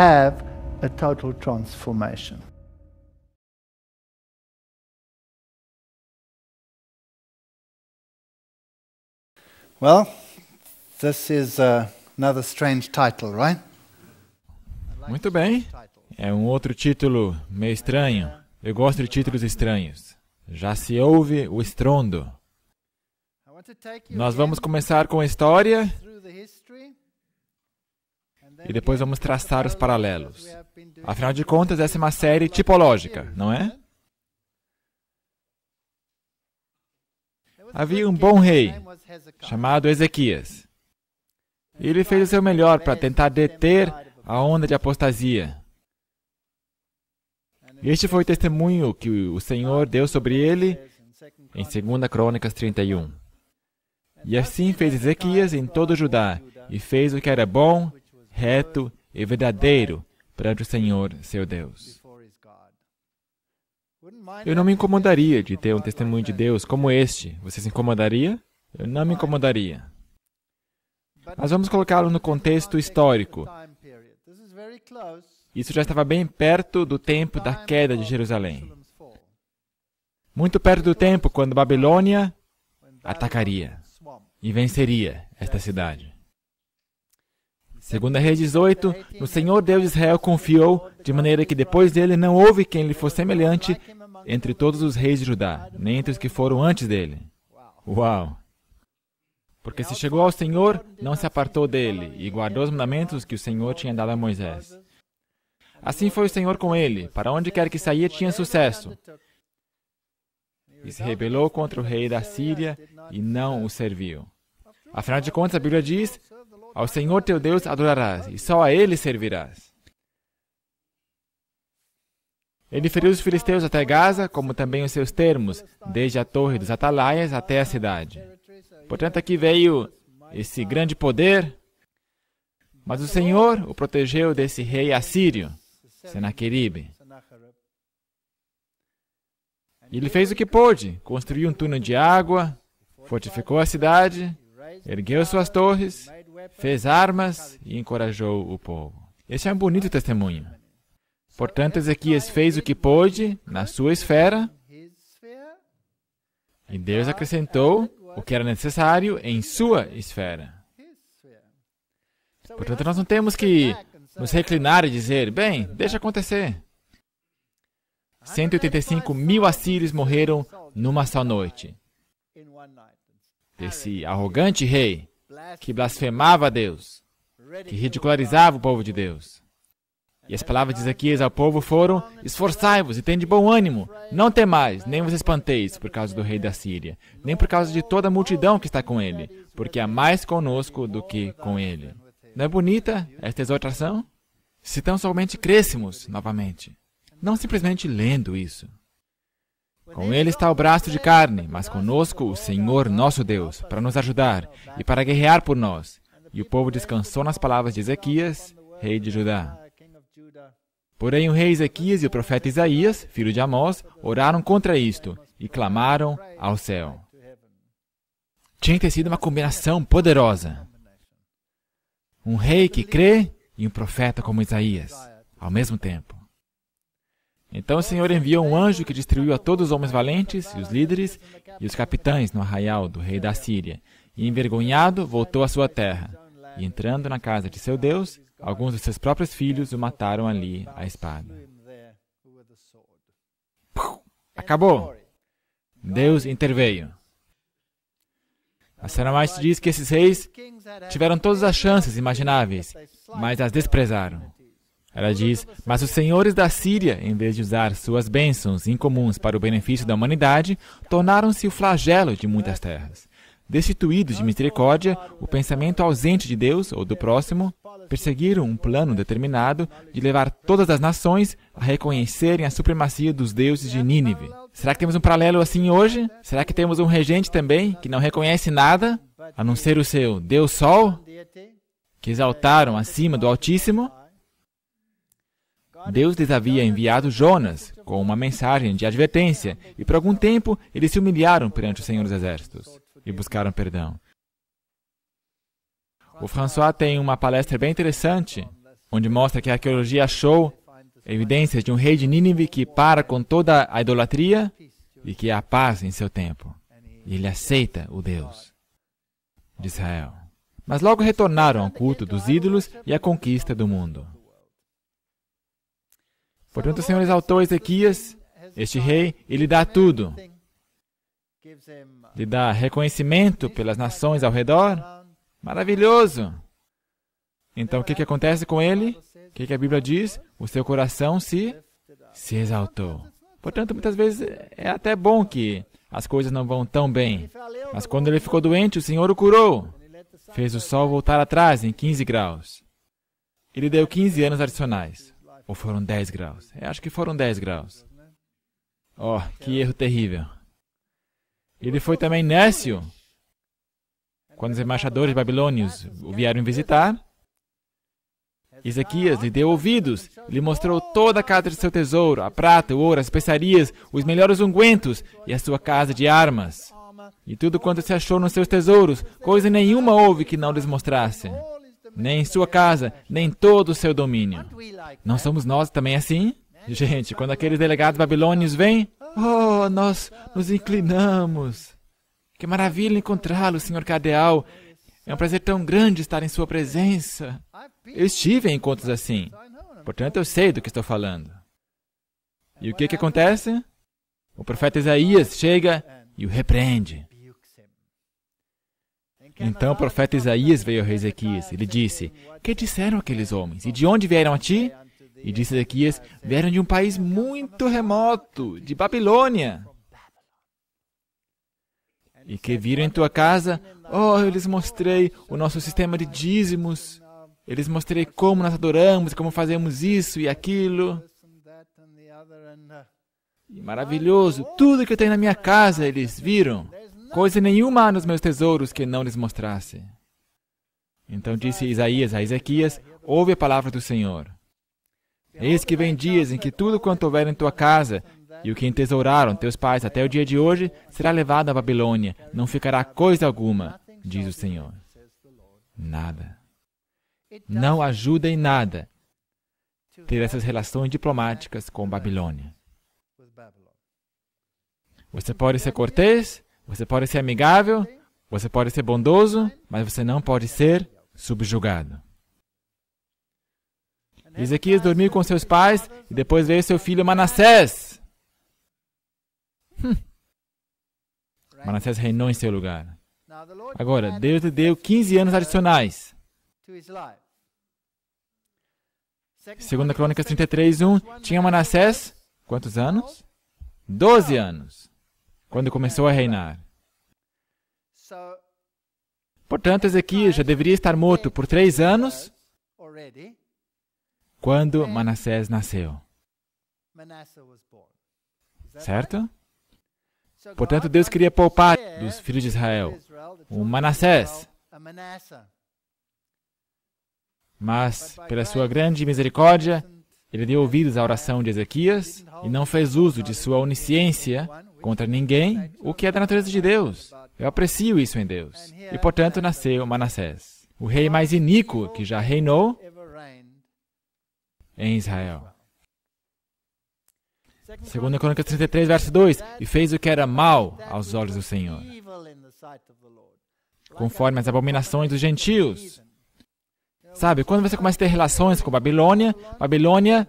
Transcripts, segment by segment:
have a total transformation. Well, this is uh, another strange title, right? Muito bem. É um outro título meio estranho. Eu gosto de títulos estranhos. Já se ouve o estrondo. Nós vamos começar com a história e depois vamos traçar os paralelos. Afinal de contas, essa é uma série tipológica, não é? Havia um bom rei, chamado Ezequias. E ele fez o seu melhor para tentar deter a onda de apostasia. Este foi o testemunho que o Senhor deu sobre ele em 2 Crônicas 31. E assim fez Ezequias em todo Judá, e fez o que era bom reto e verdadeiro perante o Senhor, seu Deus. Eu não me incomodaria de ter um testemunho de Deus como este. Você se incomodaria? Eu não me incomodaria. Mas vamos colocá-lo no contexto histórico. Isso já estava bem perto do tempo da queda de Jerusalém. Muito perto do tempo quando Babilônia atacaria e venceria esta cidade. Segundo a rei 18, no Senhor Deus de Israel confiou, de maneira que depois dele não houve quem lhe fosse semelhante entre todos os reis de Judá, nem entre os que foram antes dele. Uau! Porque se chegou ao Senhor, não se apartou dele, e guardou os mandamentos que o Senhor tinha dado a Moisés. Assim foi o Senhor com ele, para onde quer que saía tinha sucesso. E se rebelou contra o rei da Síria e não o serviu. Afinal de contas, a Bíblia diz: ao Senhor teu Deus adorarás, e só a ele servirás. Ele feriu os filisteus até Gaza, como também os seus termos, desde a torre dos atalaias até a cidade. Portanto, aqui veio esse grande poder, mas o Senhor o protegeu desse rei assírio, Senaqueribe. ele fez o que pôde, construiu um túnel de água, fortificou a cidade, ergueu suas torres é fez armas e encorajou o povo. Esse é um bonito testemunho. Portanto, Ezequias é fez o que pôde na sua esfera e Deus acrescentou o que era necessário em sua esfera. Portanto, nós não temos que nos reclinar e dizer, bem, deixa acontecer. 185 mil assírios morreram numa só noite. Desse arrogante rei que blasfemava a Deus, que ridicularizava o povo de Deus. E as palavras de Ezequias ao povo foram: Esforçai-vos e tende bom ânimo, não temais, nem vos espanteis por causa do rei da Síria, nem por causa de toda a multidão que está com ele, porque há mais conosco do que com ele. Não é bonita esta exortação? Se tão somente crêssemos novamente, não simplesmente lendo isso. Com ele está o braço de carne, mas conosco o Senhor nosso Deus, para nos ajudar e para guerrear por nós. E o povo descansou nas palavras de Ezequias, rei de Judá. Porém, o rei Ezequias e o profeta Isaías, filho de Amós, oraram contra isto e clamaram ao céu. Tinha que ter sido uma combinação poderosa. Um rei que crê e um profeta como Isaías, ao mesmo tempo. Então o Senhor enviou um anjo que destruiu a todos os homens valentes, e os líderes e os capitães no arraial do rei da Síria. E envergonhado, voltou à sua terra. E entrando na casa de seu Deus, alguns de seus próprios filhos o mataram ali à espada. Acabou! Deus interveio. A Saramais diz que esses reis tiveram todas as chances imagináveis, mas as desprezaram. Ela diz: Mas os senhores da Síria, em vez de usar suas bênçãos incomuns para o benefício da humanidade, tornaram-se o flagelo de muitas terras. Destituídos de misericórdia, o pensamento ausente de Deus ou do próximo, perseguiram um plano determinado de levar todas as nações a reconhecerem a supremacia dos deuses de Nínive. Será que temos um paralelo assim hoje? Será que temos um regente também que não reconhece nada, a não ser o seu Deus Sol, que exaltaram acima do Altíssimo? Deus lhes havia enviado Jonas com uma mensagem de advertência, e por algum tempo eles se humilharam perante o Senhor dos Exércitos e buscaram perdão. O François tem uma palestra bem interessante, onde mostra que a arqueologia achou evidências de um rei de Nínive que para com toda a idolatria e que há paz em seu tempo. E ele aceita o Deus de Israel. Mas logo retornaram ao culto dos ídolos e à conquista do mundo. Portanto, o Senhor exaltou Ezequias, este rei, e lhe dá tudo. Lhe dá reconhecimento pelas nações ao redor. Maravilhoso! Então, o que, que acontece com ele? O que, que a Bíblia diz? O seu coração se, se exaltou. Portanto, muitas vezes é até bom que as coisas não vão tão bem. Mas quando ele ficou doente, o Senhor o curou. Fez o sol voltar atrás em 15 graus. Ele deu 15 anos adicionais. Ou foram 10 graus? Eu é, acho que foram 10 graus. Oh, que erro terrível. Ele foi também nécio. Quando os embaixadores babilônios o vieram visitar, Ezequias lhe deu ouvidos, lhe mostrou toda a casa de seu tesouro, a prata, o ouro, as especiarias, os melhores ungüentos e a sua casa de armas. E tudo quanto se achou nos seus tesouros, coisa nenhuma houve que não lhes mostrasse nem em sua casa, nem todo o seu domínio. Não somos nós também assim? Gente, quando aqueles delegados babilônios vêm, oh, nós nos inclinamos. Que maravilha encontrá-lo, senhor Cadeal. É um prazer tão grande estar em sua presença. Eu estive em encontros assim. Portanto, eu sei do que estou falando. E o que, que acontece? O profeta Isaías chega e o repreende. Então o profeta Isaías veio ao rei Ezequias. Ele disse: Que disseram aqueles homens? E de onde vieram a ti? E disse Ezequias: Vieram de um país muito remoto, de Babilônia. E que viram em tua casa? Oh, eu lhes mostrei o nosso sistema de dízimos. Eles mostraram mostrei como nós adoramos, como fazemos isso e aquilo. E maravilhoso, tudo que eu tenho na minha casa eles viram coisa nenhuma há nos meus tesouros que não lhes mostrasse. Então disse Isaías a Ezequias: Ouve a palavra do Senhor. Eis que vem dias em que tudo quanto houver em tua casa e o que entesouraram teus pais até o dia de hoje será levado à Babilônia, não ficará coisa alguma, diz o Senhor. Nada. Não ajuda em nada ter essas relações diplomáticas com Babilônia. Você pode ser cortês, você pode ser amigável, você pode ser bondoso, mas você não pode ser subjugado. Ezequias dormiu com seus pais e depois veio seu filho Manassés. Hum. Manassés reinou em seu lugar. Agora, Deus lhe deu 15 anos adicionais. 2 Crônicas 33, 1. Tinha Manassés quantos anos? 12 anos quando começou a reinar. Portanto, Ezequias já deveria estar morto por três anos quando Manassés nasceu. Certo? Portanto, Deus queria poupar dos filhos de Israel o Manassés. Mas, pela sua grande misericórdia, ele deu ouvidos à oração de Ezequias e não fez uso de sua onisciência contra ninguém, o que é da natureza de Deus. Eu aprecio isso em Deus. E portanto nasceu Manassés, o rei mais iníquo que já reinou em Israel. 2 Crônicas 33, verso 2: E fez o que era mal aos olhos do Senhor, conforme as abominações dos gentios. Sabe, quando você começa a ter relações com Babilônia, Babilônia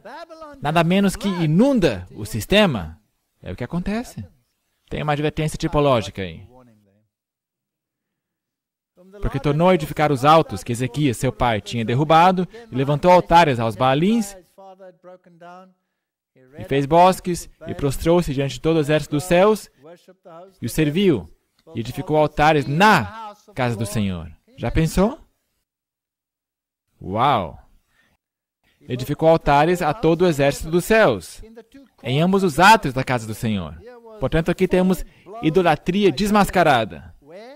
nada menos que inunda o sistema. É o que acontece. Tem uma advertência tipológica aí. Porque tornou a edificar os altos que Ezequias, seu pai, tinha derrubado, e levantou altares aos Baalins, e fez bosques, e prostrou-se diante de todo o exército dos céus, e o serviu, e edificou altares na casa do Senhor. Já pensou? Uau! Edificou altares a todo o exército dos céus, em ambos os átrios da casa do Senhor. Portanto, aqui temos idolatria desmascarada.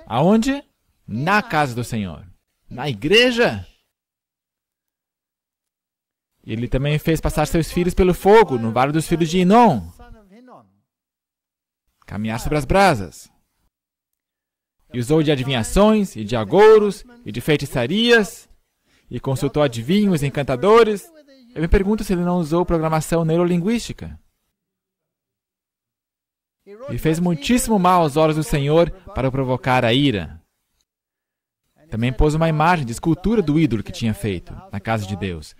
Aonde? Na casa do Senhor. Na igreja? Ele também fez passar seus filhos pelo fogo, no vale dos filhos de Inom. Caminhar sobre as brasas. E usou de adivinhações, e de agouros, e de feitiçarias, e consultou adivinhos, encantadores. Eu me pergunto se ele não usou programação neurolinguística e fez muitíssimo mal aos olhos do Senhor para provocar a ira. Também pôs uma imagem de escultura do ídolo que tinha feito na casa de Deus,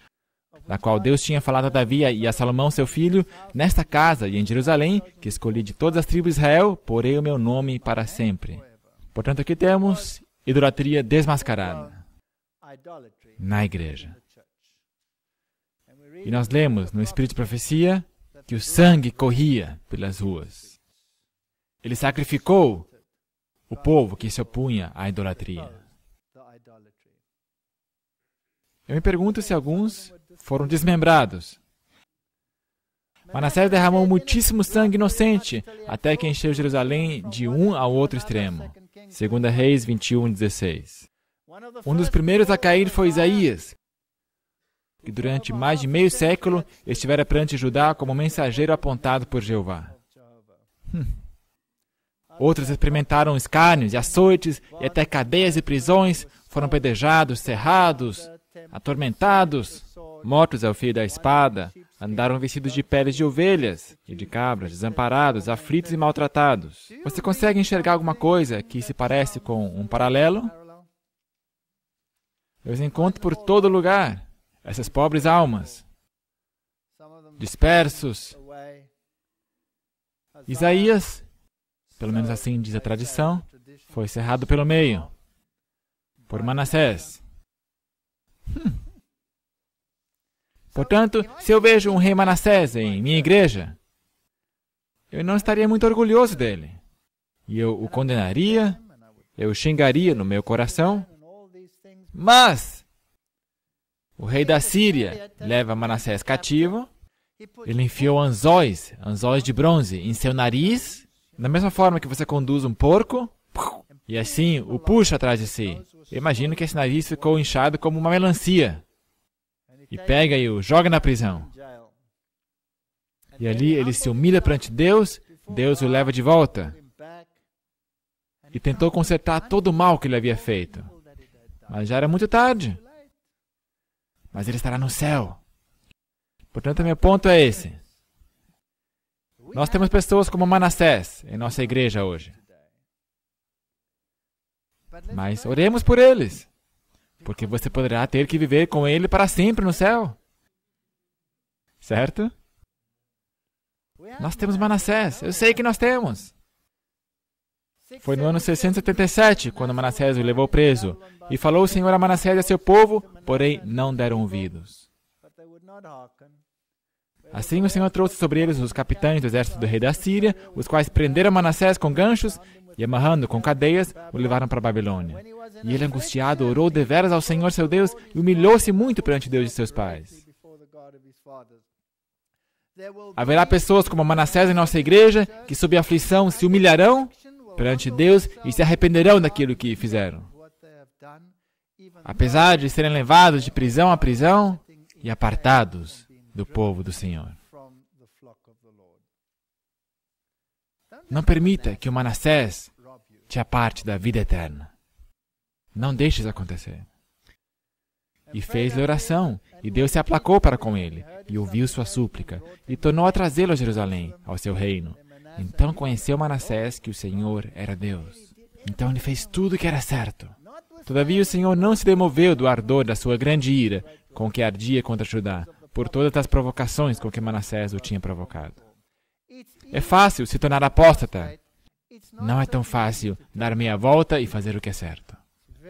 da qual Deus tinha falado a Davi e a Salomão, seu filho, nesta casa e em Jerusalém, que escolhi de todas as tribos de Israel, porei o meu nome para sempre. Portanto, aqui temos idolatria desmascarada na igreja. E nós lemos no Espírito de Profecia que o sangue corria pelas ruas. Ele sacrificou o povo que se opunha à idolatria. Eu me pergunto se alguns foram desmembrados. Manassés derramou muitíssimo sangue inocente até que encheu Jerusalém de um ao outro extremo. 2 Reis 21, 16. Um dos primeiros a cair foi Isaías, que durante mais de meio século estivera perante Judá como mensageiro apontado por Jeová. Hum. Outros experimentaram escárnios e açoites e até cadeias e prisões, foram pedejados, cerrados, atormentados, mortos ao é fio da espada, andaram vestidos de peles de ovelhas e de cabras, desamparados, aflitos e maltratados. Você consegue enxergar alguma coisa que se parece com um paralelo? Eu os encontro por todo lugar, essas pobres almas, dispersos. Isaías pelo menos assim diz a tradição, foi cerrado pelo meio por Manassés. Hum. Portanto, se eu vejo um rei Manassés em minha igreja, eu não estaria muito orgulhoso dele. E eu o condenaria, eu o xingaria no meu coração. Mas o rei da Síria leva Manassés cativo, ele enfiou anzóis, anzóis de bronze, em seu nariz da mesma forma que você conduz um porco e é assim o puxa atrás de si. Eu imagino que esse nariz ficou inchado como uma melancia. E pega e o joga na prisão. E ali ele se humilha perante Deus, Deus o leva de volta. E tentou consertar todo o mal que ele havia feito. Mas já era muito tarde. Mas ele estará no céu. Portanto, meu ponto é esse. Nós temos pessoas como Manassés em nossa igreja hoje. Mas oremos por eles, porque você poderá ter que viver com ele para sempre no céu. Certo? Nós temos Manassés, eu sei que nós temos. Foi no ano 677 quando Manassés o levou preso, e falou o Senhor a Manassés e a seu povo, porém não deram ouvidos. Assim o Senhor trouxe sobre eles os capitães do exército do rei da Síria, os quais prenderam Manassés com ganchos e, amarrando com cadeias, o levaram para Babilônia. E ele, angustiado, orou deveras ao Senhor seu Deus e humilhou-se muito perante Deus de seus pais. Haverá pessoas como Manassés em nossa igreja que, sob aflição, se humilharão perante Deus e se arrependerão daquilo que fizeram. Apesar de serem levados de prisão a prisão e apartados do povo do Senhor. Não permita que o Manassés te aparte da vida eterna. Não deixes acontecer. E fez-lhe oração, e Deus se aplacou para com ele, e ouviu sua súplica, e tornou a trazê-lo a Jerusalém, ao seu reino. Então conheceu Manassés que o Senhor era Deus. Então ele fez tudo o que era certo. Todavia o Senhor não se demoveu do ardor da sua grande ira, com que ardia contra Judá, por todas as provocações com que Manassés o tinha provocado. É fácil se tornar apóstata. Não é tão fácil dar meia volta e fazer o que é certo.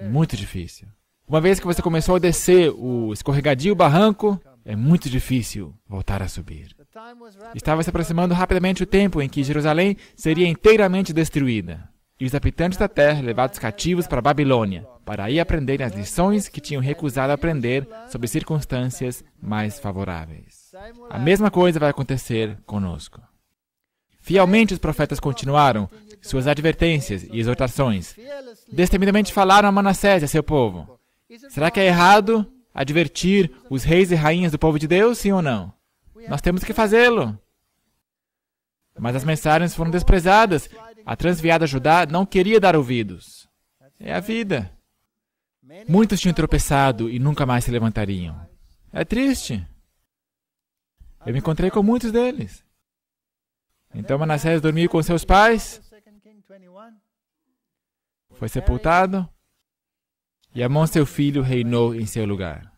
Muito difícil. Uma vez que você começou a descer o escorregadio barranco, é muito difícil voltar a subir. Estava se aproximando rapidamente o tempo em que Jerusalém seria inteiramente destruída e os habitantes da terra levados cativos para a Babilônia, para aí aprenderem as lições que tinham recusado aprender sob circunstâncias mais favoráveis. A mesma coisa vai acontecer conosco. Fielmente os profetas continuaram suas advertências e exortações. Destemidamente falaram a Manassés e a seu povo. Será que é errado advertir os reis e rainhas do povo de Deus, sim ou não? Nós temos que fazê-lo. Mas as mensagens foram desprezadas. A transviada Judá não queria dar ouvidos. É a vida. Muitos tinham tropeçado e nunca mais se levantariam. É triste. Eu me encontrei com muitos deles. Então Manassés dormiu com seus pais, foi sepultado, e Amon, seu filho, reinou em seu lugar.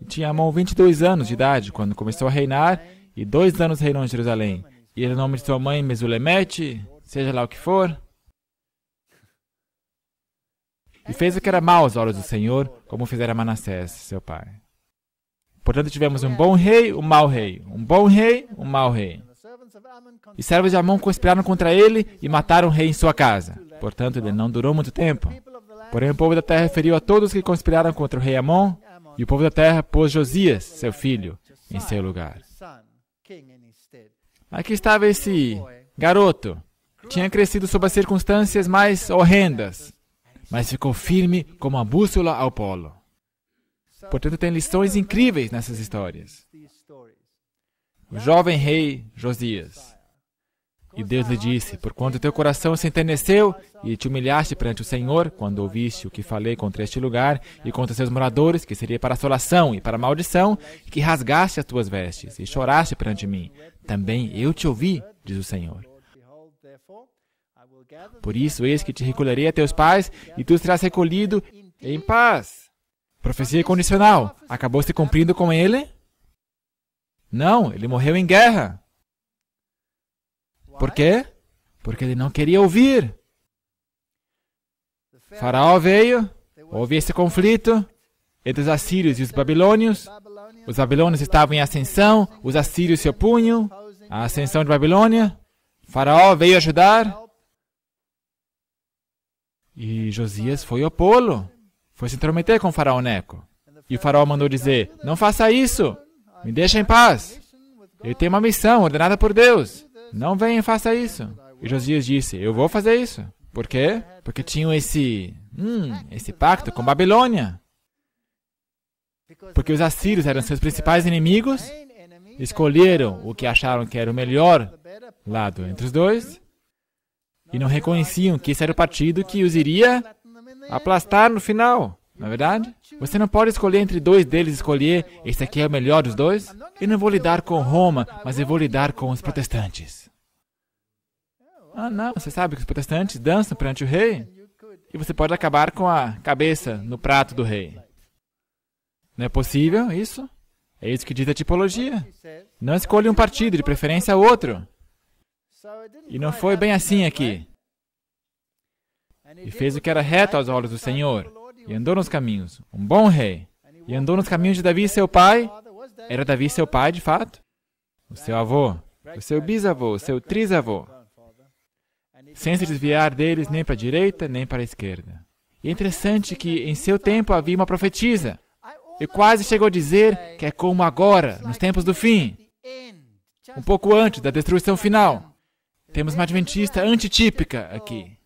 E tinha Amon 22 anos de idade quando começou a reinar, e dois anos reinou em Jerusalém e em é nome de sua mãe Mesulemete, seja lá o que for. E fez o que era mal aos olhos do Senhor, como fizera Manassés, seu pai. Portanto, tivemos um bom rei, um mau rei, um bom rei, um mau rei. E servos de Amon conspiraram contra ele e mataram o rei em sua casa. Portanto, ele não durou muito tempo. Porém, o povo da terra feriu a todos que conspiraram contra o rei Amon, e o povo da terra pôs Josias, seu filho, em seu lugar. Aqui estava esse garoto. Tinha crescido sob as circunstâncias mais horrendas, mas ficou firme como a bússola ao polo. Portanto, tem lições incríveis nessas histórias. O jovem rei Josias. E Deus lhe disse: Porquanto teu coração se enterneceu e te humilhaste perante o Senhor, quando ouviste o que falei contra este lugar e contra seus moradores, que seria para assolação e para maldição, e que rasgaste as tuas vestes e choraste perante mim, também eu te ouvi, diz o Senhor. Por isso, eis que te recolherei a teus pais e tu serás recolhido em paz. Profecia condicional. Acabou se cumprindo com ele? Não, ele morreu em guerra. Por quê? Porque ele não queria ouvir. Faraó veio, houve esse conflito entre os assírios e os babilônios. Os babilônios estavam em ascensão, os assírios se opunham à ascensão de Babilônia. O faraó veio ajudar e Josias foi opô-lo, foi se intrometer com o faraó Neco. E o faraó mandou dizer: Não faça isso, me deixa em paz. Eu tenho uma missão ordenada por Deus. Não venha e faça isso. E Josias disse: Eu vou fazer isso. Por quê? Porque tinham esse, hum, esse pacto com Babilônia. Porque os assírios eram seus principais inimigos, escolheram o que acharam que era o melhor lado entre os dois e não reconheciam que esse era o partido que os iria aplastar no final. Na é verdade, você não pode escolher entre dois deles, escolher esse aqui é o melhor dos dois. Eu não vou lidar com Roma, mas eu vou lidar com os protestantes. Ah, não, você sabe que os protestantes dançam perante o rei e você pode acabar com a cabeça no prato do rei. Não é possível isso? É isso que diz a tipologia. Não escolhe um partido, de preferência outro. E não foi bem assim aqui. E fez o que era reto aos olhos do Senhor, e andou nos caminhos, um bom rei. E andou nos caminhos de Davi, seu pai. Era Davi seu pai, de fato? O seu avô, o seu bisavô, o seu trisavô. Sem se desviar deles nem para a direita, nem para a esquerda. E é interessante que em seu tempo havia uma profetisa e quase chegou a dizer que é como agora, nos tempos do fim, um pouco antes da destruição final. Temos uma adventista antitípica aqui.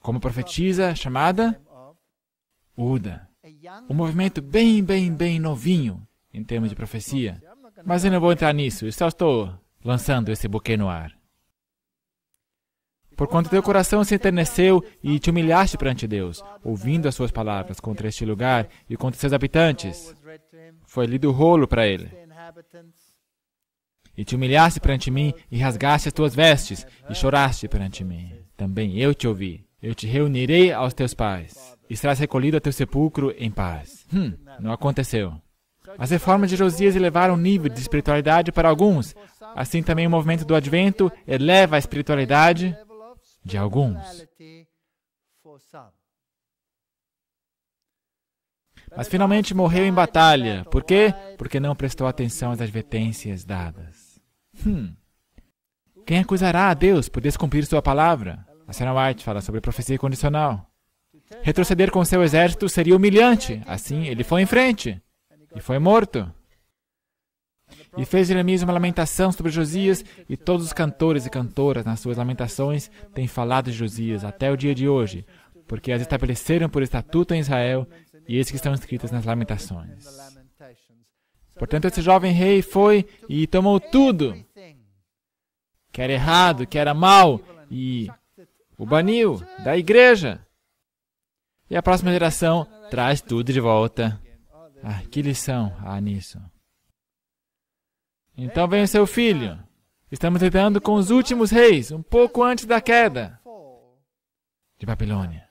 Como profetiza chamada Uda. Um movimento bem, bem, bem novinho em termos de profecia. Mas eu não vou entrar nisso, eu só estou lançando esse buquê no ar. Porquanto teu coração se enterneceu e te humilhaste perante Deus, ouvindo as suas palavras contra este lugar e contra seus habitantes. Foi lido o rolo para ele. E te humilhaste perante mim e rasgaste as tuas vestes e choraste perante mim. Também eu te ouvi. Eu te reunirei aos teus pais e serás recolhido ao teu sepulcro em paz. Hum, não aconteceu. As reformas de Josias elevaram o nível de espiritualidade para alguns. Assim também o movimento do advento eleva a espiritualidade de alguns. Mas finalmente morreu em batalha. Por quê? Porque não prestou atenção às advertências dadas. Hum. Quem acusará a Deus por descumprir sua palavra? A senhora White fala sobre profecia condicional. Retroceder com seu exército seria humilhante. Assim, ele foi em frente e foi morto. E fez Jeremias uma lamentação sobre Josias, e todos os cantores e cantoras, nas suas lamentações, têm falado de Josias até o dia de hoje, porque as estabeleceram por estatuto em Israel, e eis que estão escritas nas lamentações. Portanto, esse jovem rei foi e tomou tudo que era errado, que era mal, e o baniu da igreja. E a próxima geração traz tudo de volta. Ah, que lição há nisso? Então vem o seu filho. Estamos lidando com os últimos reis, um pouco antes da queda de Babilônia.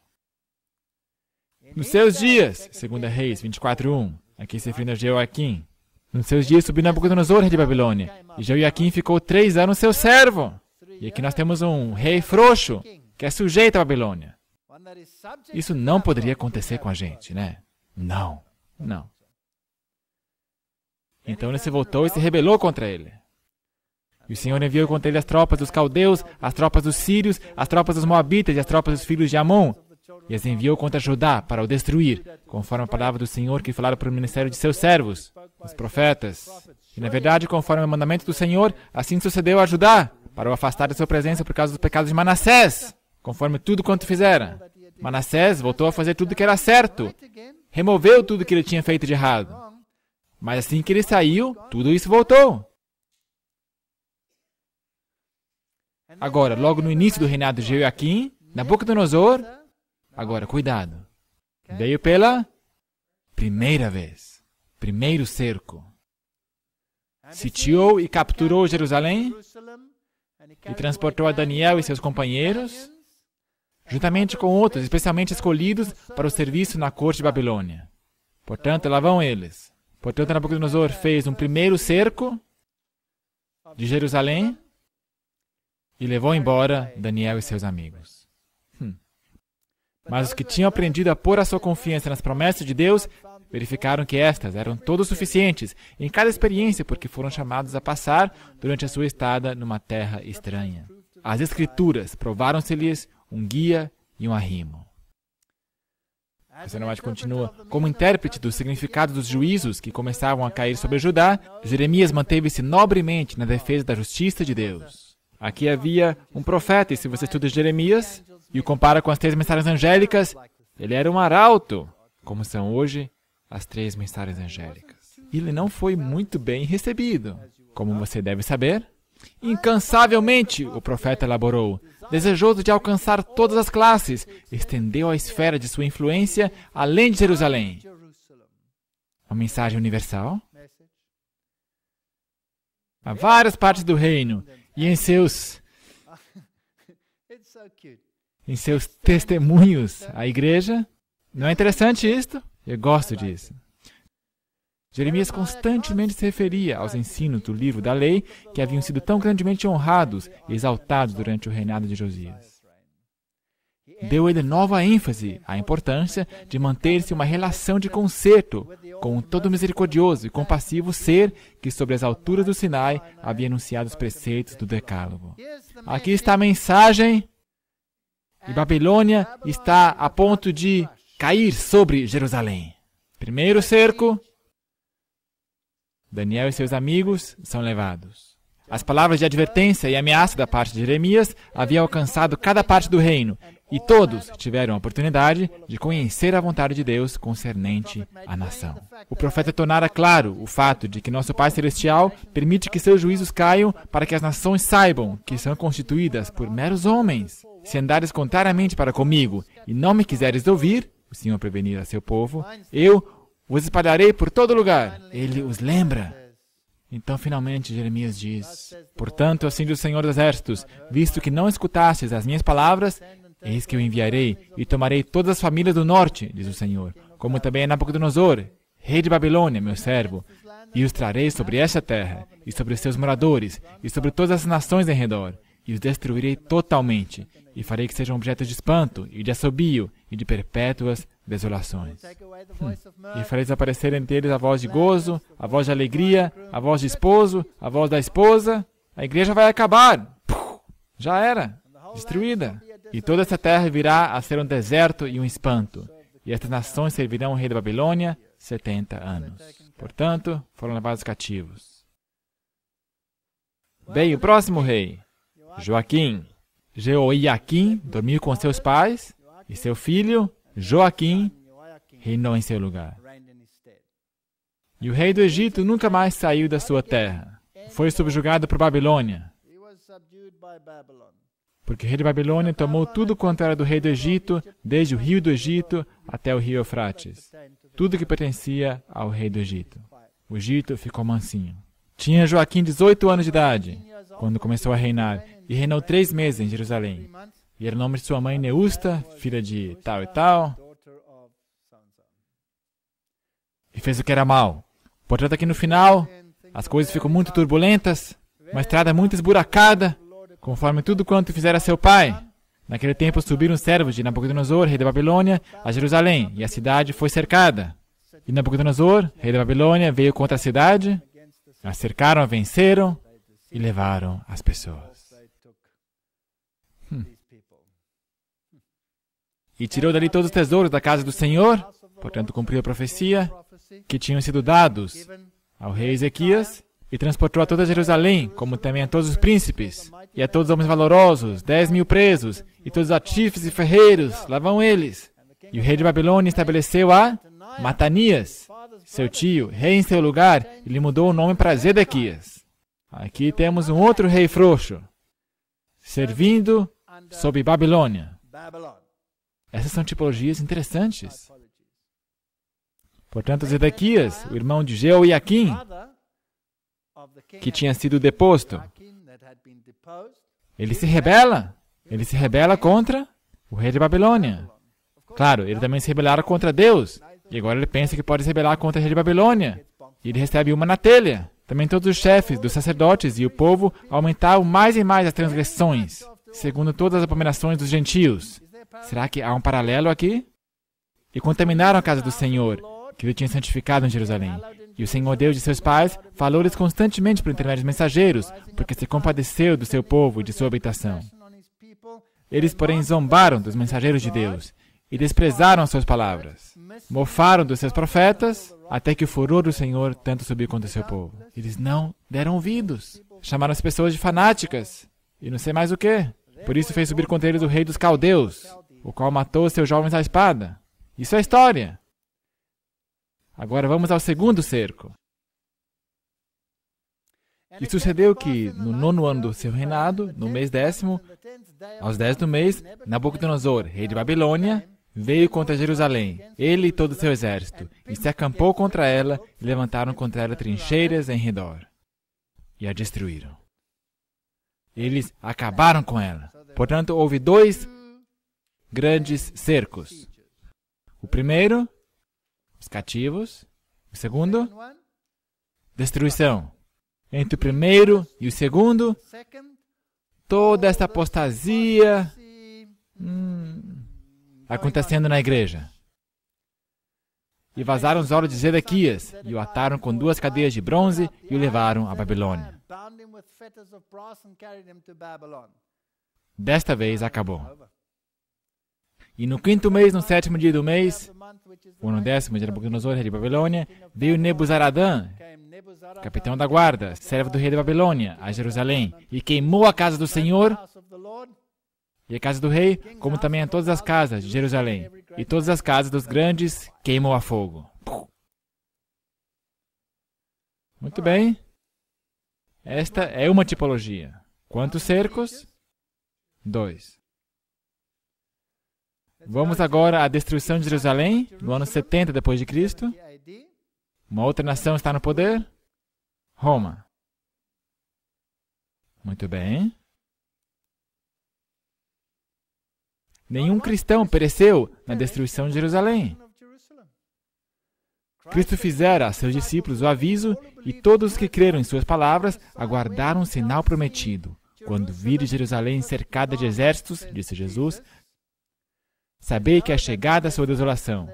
Nos seus dias, segunda Reis 24.1, aqui se referindo a Jeoaquim, nos seus dias subiu Nabucodonosor, rei de Babilônia, e Jeoaquim ficou três anos seu servo. E aqui nós temos um rei frouxo, que é sujeito à Babilônia. Isso não poderia acontecer com a gente, né? Não, não. Então ele se voltou e se rebelou contra ele. E o Senhor enviou contra ele as tropas dos caldeus, as tropas dos sírios, as tropas dos moabitas e as tropas dos filhos de Amon. E as enviou contra Judá para o destruir, conforme a palavra do Senhor que falaram para o ministério de seus servos, os profetas. E na verdade, conforme o mandamento do Senhor, assim sucedeu a Judá, para o afastar da sua presença por causa dos pecados de Manassés, conforme tudo quanto fizera. Manassés voltou a fazer tudo que era certo, removeu tudo que ele tinha feito de errado. Mas assim que ele saiu, tudo isso voltou. Agora, logo no início do reinado de na do nosor, agora cuidado, veio pela primeira vez, primeiro cerco. Sitiou e capturou Jerusalém e transportou a Daniel e seus companheiros, juntamente com outros especialmente escolhidos para o serviço na corte de Babilônia. Portanto, lá vão eles. Portanto, Nabucodonosor fez um primeiro cerco de Jerusalém e levou embora Daniel e seus amigos. Hum. Mas os que tinham aprendido a pôr a sua confiança nas promessas de Deus verificaram que estas eram todos suficientes em cada experiência porque foram chamados a passar durante a sua estada numa terra estranha. As Escrituras provaram-se-lhes um guia e um arrimo. Zenoate continua. Como intérprete do significado dos juízos que começavam a cair sobre Judá, Jeremias manteve-se nobremente na defesa da justiça de Deus. Aqui havia um profeta, e se você estuda Jeremias e o compara com as três mensagens angélicas, ele era um arauto, como são hoje as três mensagens angélicas. Ele não foi muito bem recebido. Como você deve saber, Incansavelmente, o profeta elaborou, desejoso de alcançar todas as classes, estendeu a esfera de sua influência além de Jerusalém. Uma mensagem universal? A várias partes do reino e em seus em seus testemunhos à igreja. Não é interessante isto? Eu gosto disso. Jeremias constantemente se referia aos ensinos do livro da lei que haviam sido tão grandemente honrados e exaltados durante o reinado de Josias. Deu ele nova ênfase à importância de manter-se uma relação de concerto com o todo misericordioso e compassivo ser que, sobre as alturas do Sinai, havia anunciado os preceitos do Decálogo. Aqui está a mensagem, e Babilônia está a ponto de cair sobre Jerusalém. Primeiro cerco, Daniel e seus amigos são levados. As palavras de advertência e ameaça da parte de Jeremias haviam alcançado cada parte do reino, e todos tiveram a oportunidade de conhecer a vontade de Deus concernente à nação. O profeta tornara claro o fato de que nosso Pai Celestial permite que seus juízos caiam para que as nações saibam que são constituídas por meros homens. Se andares contrariamente para comigo e não me quiseres ouvir, o Senhor prevenir a seu povo, eu os espalharei por todo lugar. Ele os lembra. Então, finalmente, Jeremias diz: Portanto, assim diz o Senhor dos Exércitos: Visto que não escutastes as minhas palavras, eis que eu enviarei e tomarei todas as famílias do norte, diz o Senhor, como também é Nabucodonosor, rei de Babilônia, meu servo, e os trarei sobre esta terra, e sobre seus moradores, e sobre todas as nações em redor, e os destruirei totalmente, e farei que sejam objetos de espanto, e de assobio, e de perpétuas desolações. E farei desaparecer entre eles a voz de gozo, a voz de alegria, a voz de esposo, a voz da esposa. A igreja vai acabar. já era. Destruída. E toda essa terra virá a ser um deserto e um espanto. E estas nações servirão o rei da Babilônia 70 anos. Portanto, foram levados cativos. Bem, o próximo rei, Joaquim. Jeoiaquim dormiu com seus pais e seu filho Joaquim reinou em seu lugar. E o rei do Egito nunca mais saiu da sua terra. Foi subjugado por Babilônia. Porque o rei de Babilônia tomou tudo quanto era do rei do Egito, desde o rio do Egito até o rio Eufrates. Tudo que pertencia ao rei do Egito. O Egito ficou mansinho. Tinha Joaquim 18 anos de idade quando começou a reinar, e reinou três meses em Jerusalém. E era o nome de sua mãe Neusta, filha de tal e tal. E fez o que era mal. Portanto, aqui no final, as coisas ficam muito turbulentas, uma estrada muito esburacada, conforme tudo quanto fizera seu pai. Naquele tempo subiram os servos de Nabucodonosor, rei da Babilônia, a Jerusalém, e a cidade foi cercada. E Nabucodonosor, rei da Babilônia, veio contra a cidade, a cercaram, a venceram e levaram as pessoas. e tirou dali todos os tesouros da casa do Senhor, portanto cumpriu a profecia que tinham sido dados ao rei Ezequias, e transportou a toda Jerusalém, como também a todos os príncipes, e a todos os homens valorosos, dez mil presos, e todos os atífices e ferreiros, lá vão eles. E o rei de Babilônia estabeleceu a Matanias, seu tio, rei em seu lugar, e lhe mudou o nome para Zedequias. Aqui temos um outro rei frouxo, servindo sob Babilônia. Essas são tipologias interessantes. Portanto, Zedequias, o irmão de Jeoiaquim, que tinha sido deposto, ele se rebela. Ele se rebela contra o rei de Babilônia. Claro, ele também se rebelara contra Deus. E agora ele pensa que pode se rebelar contra o rei de Babilônia. E ele recebe uma na telha. Também todos os chefes, dos sacerdotes e o povo aumentavam mais e mais as transgressões, segundo todas as abominações dos gentios. Será que há um paralelo aqui? E contaminaram a casa do Senhor, que ele tinha santificado em Jerusalém. E o Senhor Deus de seus pais falou-lhes constantemente por intermédio dos mensageiros, porque se compadeceu do seu povo e de sua habitação. Eles, porém, zombaram dos mensageiros de Deus e desprezaram as suas palavras. Mofaram dos seus profetas, até que o furor do Senhor tanto subiu contra o seu povo. Eles não deram ouvidos. Chamaram as pessoas de fanáticas e não sei mais o que. Por isso fez subir contra eles o rei dos caldeus, o qual matou seus jovens à espada. Isso é história. Agora vamos ao segundo cerco. E sucedeu que, no nono ano do seu reinado, no mês décimo, aos dez do mês, Nabucodonosor, rei de Babilônia, veio contra Jerusalém, ele e todo o seu exército, e se acampou contra ela e levantaram contra ela trincheiras em redor, e a destruíram. Eles acabaram com ela. Portanto, houve dois grandes cercos. O primeiro, os cativos. O segundo, destruição. Entre o primeiro e o segundo, toda essa apostasia hum, acontecendo na igreja. E vazaram os olhos de Zedequias, e o ataram com duas cadeias de bronze e o levaram à Babilônia. Desta vez acabou. E no quinto mês, no sétimo dia do mês, ou no décimo dia Nabucodonosor, rei de Babilônia, veio Nebuzaradã, capitão da guarda, servo do rei de Babilônia, a Jerusalém, e queimou a casa do Senhor e a casa do rei, como também a todas as casas de Jerusalém. E todas as casas dos grandes queimou a fogo. Muito bem. Esta é uma tipologia. Quantos cercos? Dois. Vamos agora à destruição de Jerusalém, no ano 70 depois de Cristo. Uma outra nação está no poder? Roma. Muito bem. Nenhum cristão pereceu na destruição de Jerusalém. Cristo fizera a seus discípulos o aviso e todos os que creram em suas palavras aguardaram o sinal prometido. Quando vires Jerusalém cercada de exércitos, disse Jesus, Sabei que é chegada a sua desolação.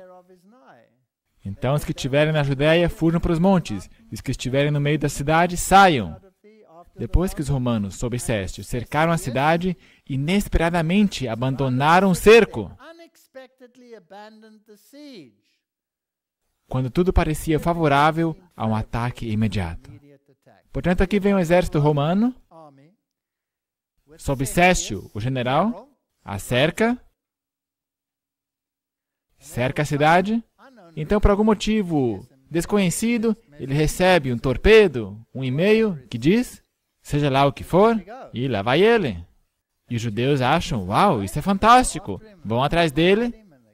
Então os que estiverem na Judéia fujam para os montes, e os que estiverem no meio da cidade saiam. Depois que os romanos, sob Céstio, cercaram a cidade, inesperadamente abandonaram o cerco. Quando tudo parecia favorável a um ataque imediato. Portanto, aqui vem o um exército romano, sob Céstio, o general, a cerca, cerca a cidade. Então, por algum motivo desconhecido, ele recebe um torpedo, um e-mail que diz, seja lá o que for, e lá vai ele. E os judeus acham, uau, isso é fantástico. Vão atrás dele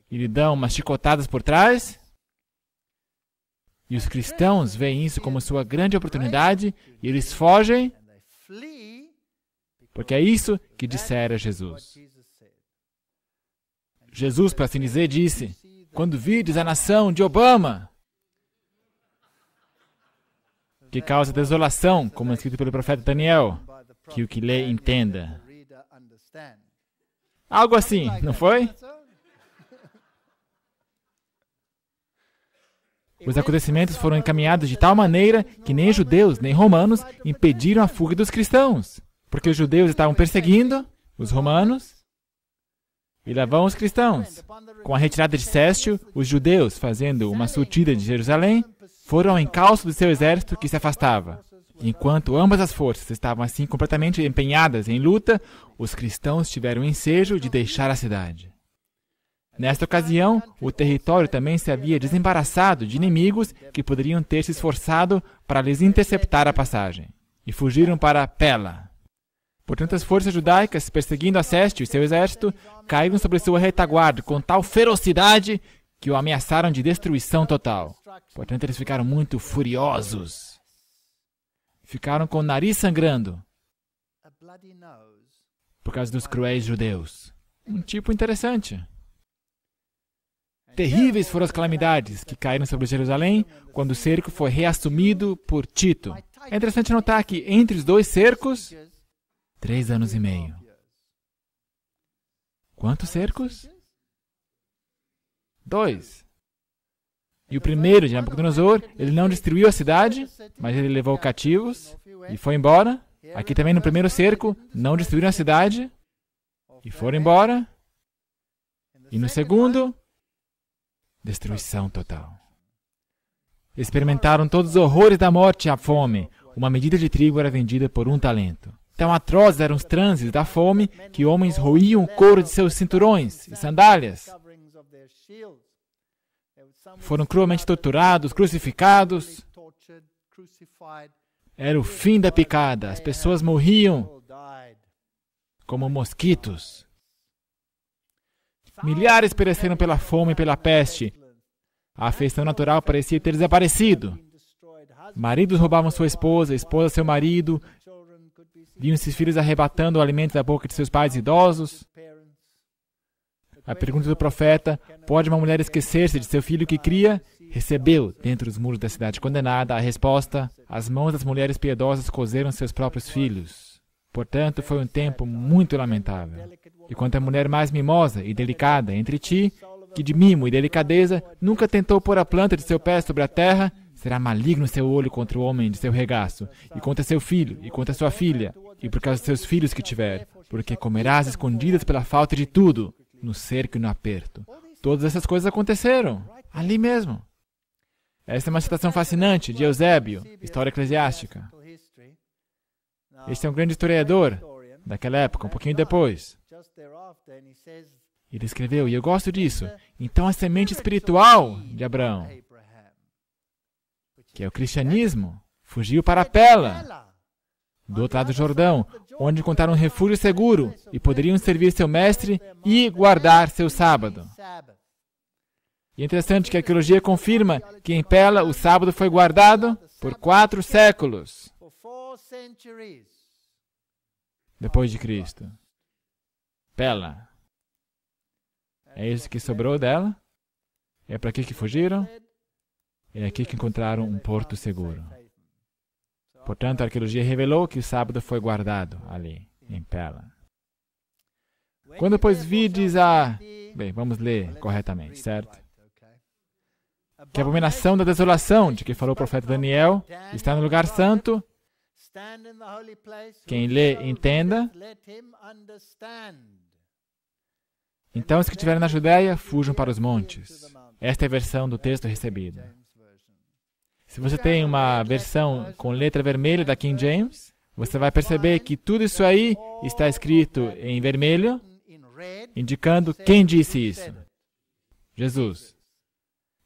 e lhe dão umas chicotadas por trás. E os cristãos veem isso como sua grande oportunidade e eles fogem, porque é isso que dissera Jesus. Jesus, para assim dizer, disse: Quando vides a nação de Obama, que causa desolação, como é escrito pelo profeta Daniel, que o que lê entenda. Algo assim, não foi? Os acontecimentos foram encaminhados de tal maneira que nem judeus nem romanos impediram a fuga dos cristãos, porque os judeus estavam perseguindo os romanos e lá vão os cristãos. Com a retirada de Sestio, os judeus, fazendo uma surtida de Jerusalém, foram ao encalço do seu exército que se afastava. Enquanto ambas as forças estavam assim completamente empenhadas em luta, os cristãos tiveram o ensejo de deixar a cidade. Nesta ocasião, o território também se havia desembaraçado de inimigos que poderiam ter se esforçado para lhes interceptar a passagem, e fugiram para Pela, Portanto, as forças judaicas, perseguindo a e seu exército, caíram sobre sua retaguarda com tal ferocidade que o ameaçaram de destruição total. Portanto, eles ficaram muito furiosos. Ficaram com o nariz sangrando por causa dos cruéis judeus. Um tipo interessante. Terríveis foram as calamidades que caíram sobre Jerusalém quando o cerco foi reassumido por Tito. É interessante notar que entre os dois cercos, Três anos e meio. Quantos cercos? Dois. E o primeiro de Nabucodonosor, ele não destruiu a cidade, mas ele levou cativos e foi embora. Aqui também no primeiro cerco, não destruíram a cidade e foram embora. E no segundo, destruição total. Experimentaram todos os horrores da morte e a fome. Uma medida de trigo era vendida por um talento. Tão atrozes eram os transes da fome que homens roíam o couro de seus cinturões e sandálias. Foram cruelmente torturados, crucificados. Era o fim da picada. As pessoas morriam como mosquitos. Milhares pereceram pela fome e pela peste. A afeição natural parecia ter desaparecido. Maridos roubavam sua esposa, esposa seu marido, Viam esses filhos arrebatando o alimento da boca de seus pais idosos. A pergunta do profeta: pode uma mulher esquecer-se de seu filho que cria? Recebeu dentro dos muros da cidade condenada. A resposta: as mãos das mulheres piedosas cozeram seus próprios filhos. Portanto, foi um tempo muito lamentável. E quanto à mulher mais mimosa e delicada entre ti, que de mimo e delicadeza nunca tentou pôr a planta de seu pé sobre a terra, será maligno seu olho contra o homem de seu regaço, e contra seu filho, e contra sua filha, e por causa dos seus filhos que tiver, porque comerás escondidas pela falta de tudo, no cerco e no aperto. Todas essas coisas aconteceram, ali mesmo. Esta é uma citação fascinante de Eusébio, História Eclesiástica. Este é um grande historiador daquela época, um pouquinho depois. Ele escreveu, e eu gosto disso, então a semente espiritual de Abraão, que é o cristianismo, fugiu para Pela, do outro lado do Jordão, onde encontraram um refúgio seguro e poderiam servir seu mestre e guardar seu sábado. E é interessante que a arqueologia confirma que em Pela o sábado foi guardado por quatro séculos depois de Cristo. Pela. É isso que sobrou dela? É para aqui que fugiram? É aqui que encontraram um porto seguro. Portanto, a arqueologia revelou que o sábado foi guardado ali, em Pela. Quando, pois, vides a. Bem, vamos ler corretamente, certo? Que a abominação da desolação de que falou o profeta Daniel está no lugar santo. Quem lê, entenda. Então, os que estiverem na Judéia, fujam para os montes. Esta é a versão do texto recebido. Se você tem uma versão com letra vermelha da King James, você vai perceber que tudo isso aí está escrito em vermelho, indicando quem disse isso. Jesus.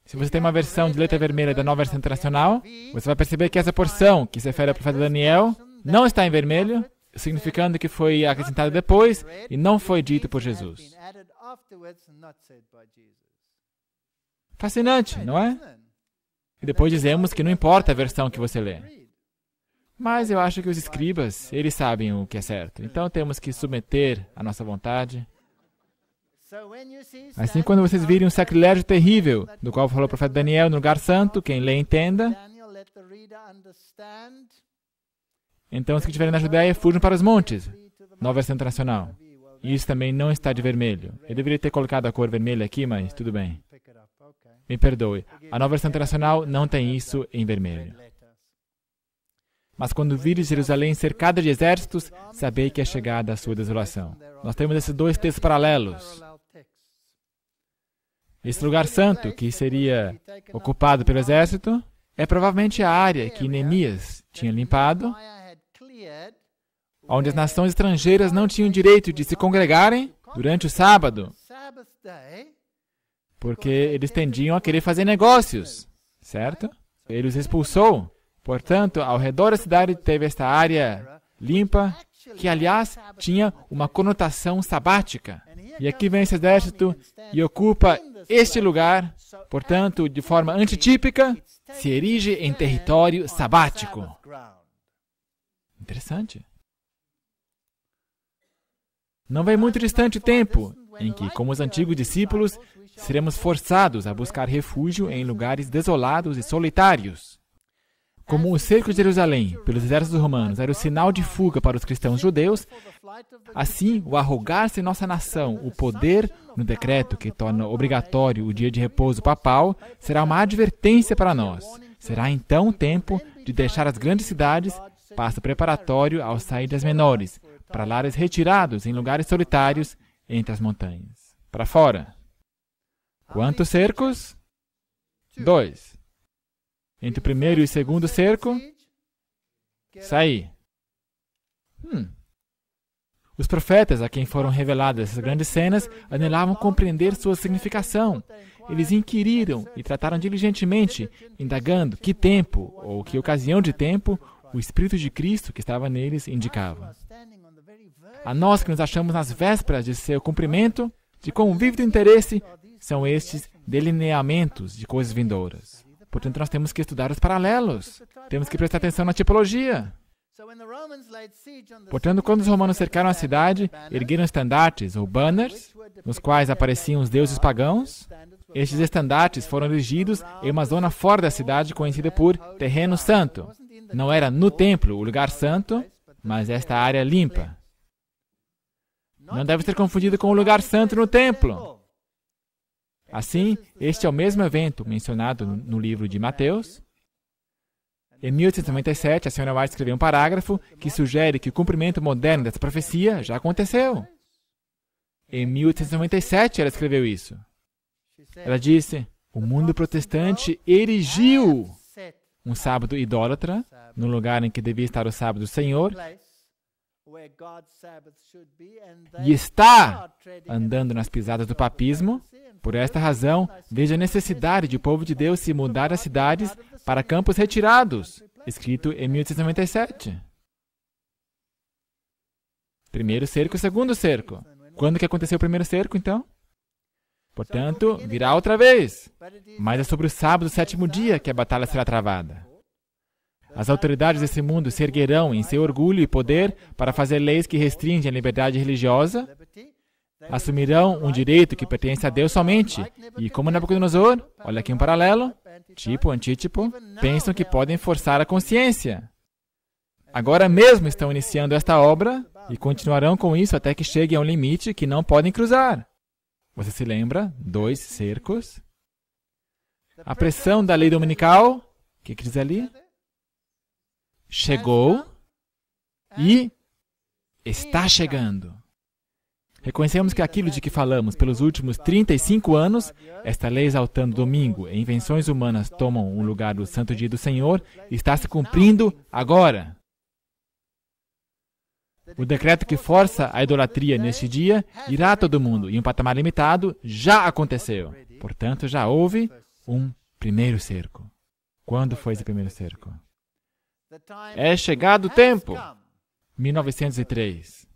Se você tem uma versão de letra vermelha da Nova Versão Internacional, você vai perceber que essa porção que se refere ao profeta Daniel não está em vermelho, significando que foi acrescentada depois e não foi dito por Jesus. Fascinante, não é? E depois dizemos que não importa a versão que você lê. Mas eu acho que os escribas, eles sabem o que é certo. Então temos que submeter a nossa vontade. Assim, quando vocês virem um sacrilégio terrível, do qual falou o profeta Daniel no lugar santo, quem lê entenda. Então os que estiverem na Judéia fujam para os montes. Nova versão internacional. E isso também não está de vermelho. Eu deveria ter colocado a cor vermelha aqui, mas tudo bem. Me perdoe, a nova versão internacional não tem isso em vermelho. Mas quando vires Jerusalém cercada de exércitos, sabei que é chegada a sua desolação. Nós temos esses dois textos paralelos. Esse lugar santo que seria ocupado pelo exército é provavelmente a área que Neemias tinha limpado, onde as nações estrangeiras não tinham direito de se congregarem durante o sábado porque eles tendiam a querer fazer negócios, certo? Ele os expulsou. Portanto, ao redor da cidade teve esta área limpa, que aliás tinha uma conotação sabática. E aqui vem esse exército e ocupa este lugar, portanto, de forma antitípica, se erige em território sabático. Interessante. Não vem muito distante o tempo em que, como os antigos discípulos, seremos forçados a buscar refúgio em lugares desolados e solitários. Como o cerco de Jerusalém pelos exércitos romanos era o sinal de fuga para os cristãos judeus, assim o arrogar-se em nossa nação o poder no decreto que torna obrigatório o dia de repouso papal será uma advertência para nós. Será então o tempo de deixar as grandes cidades, passo preparatório ao sair das menores, para lares retirados em lugares solitários entre as montanhas. Para fora! Quantos cercos? Dois. Entre o primeiro e o segundo cerco, saí. Hum. Os profetas a quem foram reveladas essas grandes cenas anelavam compreender sua significação. Eles inquiriram e trataram diligentemente, indagando que tempo ou que ocasião de tempo o Espírito de Cristo que estava neles indicava. A nós que nos achamos nas vésperas de seu cumprimento, de quão vívido interesse são estes delineamentos de coisas vindouras. Portanto, nós temos que estudar os paralelos, temos que prestar atenção na tipologia. Portanto, quando os romanos cercaram a cidade, ergueram estandartes ou banners, nos quais apareciam os deuses pagãos. Estes estandartes foram erigidos em uma zona fora da cidade conhecida por Terreno Santo. Não era no templo, o lugar santo, mas esta área limpa. Não deve ser confundido com o lugar santo no templo. Assim, este é o mesmo evento mencionado no livro de Mateus. Em 1897, a senhora White escreveu um parágrafo que sugere que o cumprimento moderno dessa profecia já aconteceu. Em 1897, ela escreveu isso. Ela disse: O mundo protestante erigiu um sábado idólatra no lugar em que devia estar o sábado do Senhor e está andando nas pisadas do papismo por esta razão, veja a necessidade de o povo de Deus se mudar às cidades para campos retirados, escrito em 1897. Primeiro cerco, segundo cerco. Quando que aconteceu o primeiro cerco, então? Portanto, virá outra vez. Mas é sobre o sábado, o sétimo dia, que a batalha será travada. As autoridades desse mundo se erguerão em seu orgulho e poder para fazer leis que restringem a liberdade religiosa assumirão um direito que pertence a Deus somente. E como Nabucodonosor, olha aqui um paralelo, tipo, antítipo, pensam que podem forçar a consciência. Agora mesmo estão iniciando esta obra e continuarão com isso até que cheguem a um limite que não podem cruzar. Você se lembra? Dois cercos. A pressão da lei dominical, o que, que diz ali? Chegou e está chegando. Reconhecemos que aquilo de que falamos pelos últimos 35 anos, esta lei exaltando domingo e invenções humanas tomam o lugar do santo dia do Senhor, está se cumprindo agora. O decreto que força a idolatria neste dia irá a todo mundo em um patamar limitado já aconteceu. Portanto, já houve um primeiro cerco. Quando foi esse primeiro cerco? É chegado o tempo! 1903